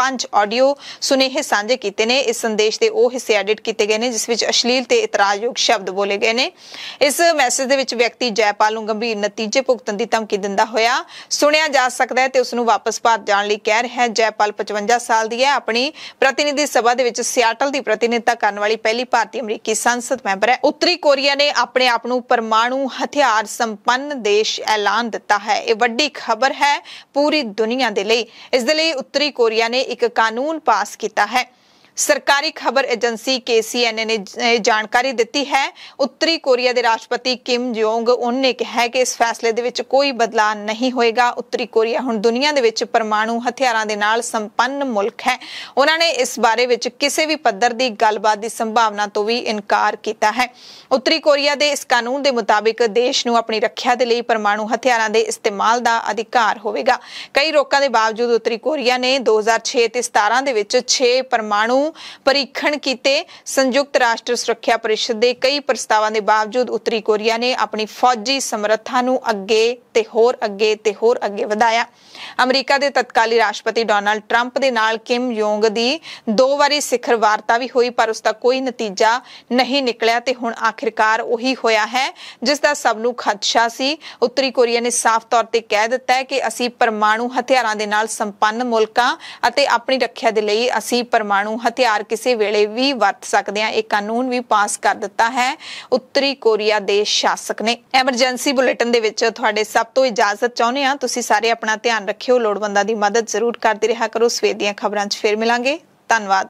ਪੰਜ ਆਡੀਓ ਸੁਨੇਹੇ ਸਾਂਝੇ ਕੀਤੇ ਨੇ ਇਸ ਸੰਦੇਸ਼ ਦੇ ਉਹ ਹਿੱਸੇ ਐਡਿਟ ਕੀਤੇ ਗਏ ਨੇ ਜਿਸ ਵਿੱਚ ਅਸ਼ਲੀਲ ਤੇ ਇਤਰਾਜ਼ਯੋਗ ਸ਼ਬਦ ਬੋਲੇ ਗਏ ਨੇ ਇਸ ਮੈਸੇਜ ਦੇ ਵਿੱਚ ਵਿਅਕਤੀ ਜੈਪਾਲ ਨੂੰ ਗੰਭੀਰ ਨਤੀਜੇ ਭੁਗਤਣ ਦੀ ਧਮਕੀ ਦਿੰਦਾ ਹੋਇਆ ਸੁਣਿਆ ਜਾ ਸਕਦਾ ਹੈ ਤੇ ਉਸ ਨੂੰ ਵਾਪਸ ਭਾਰਤ ਜਾਣ ਲਈ ਕਹਿ ਰਿਹਾ ਹੈ ਜੈਪਾਲ 55 ਸਾਲ ਦੀ ਹੈ ਆਪਣੀ ਪ੍ਰਤੀਨਿਧੀ ਸਭਾ ਦੇ ਵਿੱਚ ਸਿਆਟਲ ਦੀ ਪ੍ਰਤੀਨਿਧਤਾ ਕਰਨ ਵਾਲੀ ਪਹਿਲੀ ਭਾਰਤੀ ਅਮਰੀਕੀ ਸੰਸਦ ਮੈਂਬਰ ਹੈ ਉੱਤਰੀ ਕੋਰੀਆ ਨੇ ਆਪਣੇ ਆਪ ਨੂੰ ਪਰਮਾਣੂ ਹਥਿਆਰ ਸੰਪੰਨ ਦੇਸ਼ ਐਲਾਨ ਦਿੱਤਾ ਹੈ ਇਹ ਵੱਡੀ ਖਬਰ ਹੈ ਪੂਰੀ ਦੁਨੀਆ ਦੇ ਲਈ ਇਸ ਦੇ ਲਈ ਉੱਤਰੀ ਕੋਰੀਆ ਨੇ ਇੱਕ ਕਾਨੂੰਨ ਪਾਸ ਕੀਤਾ ਹੈ ਸਰਕਾਰੀ ਖਬਰ ਏਜੰਸੀ KCNA ਨੇ ਜਾਣਕਾਰੀ ਦਿੱਤੀ ਹੈ ਉੱਤਰੀ ਕੋਰੀਆ ਦੇ ਰਾਸ਼ਟਰਪਤੀ ਕਿਮ ਜੋਂਗ ਉਨ ਨੇ ਕਿਹਾ ਕਿ ਇਸ ਫੈਸਲੇ ਦੇ ਵਿੱਚ ਕੋਈ ਬਦਲਾਅ ਨਹੀਂ ਹੋਏਗਾ ਉੱਤਰੀ ਕੋਰੀਆ ਹੁਣ ਦੁਨੀਆ ਦੇ ਵਿੱਚ ਪਰਮਾਣੂ ਹਥਿਆਰਾਂ ਦੇ ਨਾਲ ਸੰਪੰਨ ਮੁਲਕ ਹੈ ਉਹਨਾਂ ਨੇ ਇਸ ਬਾਰੇ ਵਿੱਚ ਕਿਸੇ ਵੀ ਪੱਧਰ ਦੀ ਗੱਲਬਾਤ ਦੀ ਸੰਭਾਵਨਾ ਤੋਂ ਵੀ ਇਨਕਾਰ ਕੀਤਾ ਹੈ ਉੱਤਰੀ ਕੋਰੀਆ ਦੇ ਇਸ ਕਾਨੂੰਨ ਦੇ ਮੁਤਾਬਿਕ ਦੇਸ਼ ਨੂੰ ਆਪਣੀ ਰੱਖਿਆ ਦੇ ਲਈ ਪਰਮਾਣੂ ਹਥਿਆਰਾਂ ਦੇ ਇਸਤੇਮਾਲ ਦਾ ਅਧਿਕਾਰ ਹੋਵੇਗਾ ਕਈ ਰੋਕਾਂ ਦੇ ਬਾਵਜੂਦ ਉੱਤਰੀ ਕੋਰੀਆ ਨੇ 2006 ਤੇ 17 ਦੇ ਵਿੱਚ 6 ਪਰਮਾਣੂ ਨੂੰ ਪਰੀਖਣ ਕੀਤੇ ਸੰਯੁਕਤ ਰਾਸ਼ਟਰ ਸੁਰੱਖਿਆ ਪਰਿਸ਼ਦ ਦੇ ਕਈ ਪ੍ਰਸਤਾਵਾਂ ਦੇ ਬਾਵਜੂਦ ਉੱਤਰੀ ਕੋਰੀਆ ਨੇ ਆਪਣੀ ਫੌਜੀ ਸਮਰੱਥਾ ਨੂੰ ਅੱਗੇ ਤੇ ਹੋਰ ਅੱਗੇ ਤੇ ਹੋਰ ਅੱਗੇ ਵਧਾਇਆ ਅਮਰੀਕਾ ਦੇ ਤਤਕਾਲੀ ਰਾਸ਼ਟਰਪਤੀ ਡੋਨਾਲਡ ਟਰੰਪ ਦੇ ਨਾਲ ਕਿਮ ਯੋਂਗ ਦੀ ਦੋ ਵਾਰੀ ਸਿਖਰ ਵਾਰਤਾ ਵੀ ਹੋਈ ਪਰ ਉਸ ਦਾ ਕੋਈ ਨਤੀਜਾ ਨਹੀਂ ਨਿਕਲਿਆ ਤੇ ਹੁਣ ਆਖਿਰਕਾਰ ਉਹੀ ਹੋਇਆ ਹੈ ਜਿਸ ਦਾ ਸਭ ਨੂੰ ਖਦਸ਼ਾ ਸੀ ਉੱਤਰੀ ਕੋਰੀਆ ਨੇ ਸਾਫ਼ ਤੌਰ ਤੇ ਕਹਿ ਦਿੱਤਾ ਹੈ ਕਿ ਅਸੀਂ ਪਰਮਾਣੂ ਹਥਿਆਰਾਂ ਦੇ ਨਾਲ ਸੰਪੰਨ ਮੁਲਕਾਂ ਅਤੇ ਆਪਣੀ ਰੱਖਿਆ ਦੇ ਲਈ ਅਸੀਂ ਪਰਮਾਣੂ ਹਥਿਆਰ ਕਿਸੇ ਵੇਲੇ ਵੀ ਵਰਤ ਸਕਦੇ ਹਾਂ ਇਹ ਕਾਨੂੰਨ ਵੀ ਪਾਸ ਕਰ ਦਿੱਤਾ ਹੈ ਉੱਤਰੀ ਕੋਰੀਆ ਦੇ ਸ਼ਾਸਕ ਨੇ ਐਮਰਜੈਂਸੀ ਬੁਲੇਟਿਨ ਦੇ ਵਿੱਚ ਤੁਹਾਡੇ ਸਭ ਤੋਂ ਇਜਾਜ਼ਤ ਚਾਹੁੰਦੇ ਆ ਤੁਸੀਂ ਸਾਰੇ ਆਪਣਾ ਧਿਆਨ ਧਿਆਨ ਰੱਖਿਓ ਲੋੜਵੰਦਾਂ ਦੀ ਮਦਦ ਜ਼ਰੂਰ ਕਰਦੇ ਰਿਹਾ ਕਰੋ ਸਵੇਰ ਦੀਆਂ ਖਬਰਾਂ 'ਚ ਫੇਰ ਮਿਲਾਂਗੇ ਧੰਨਵਾਦ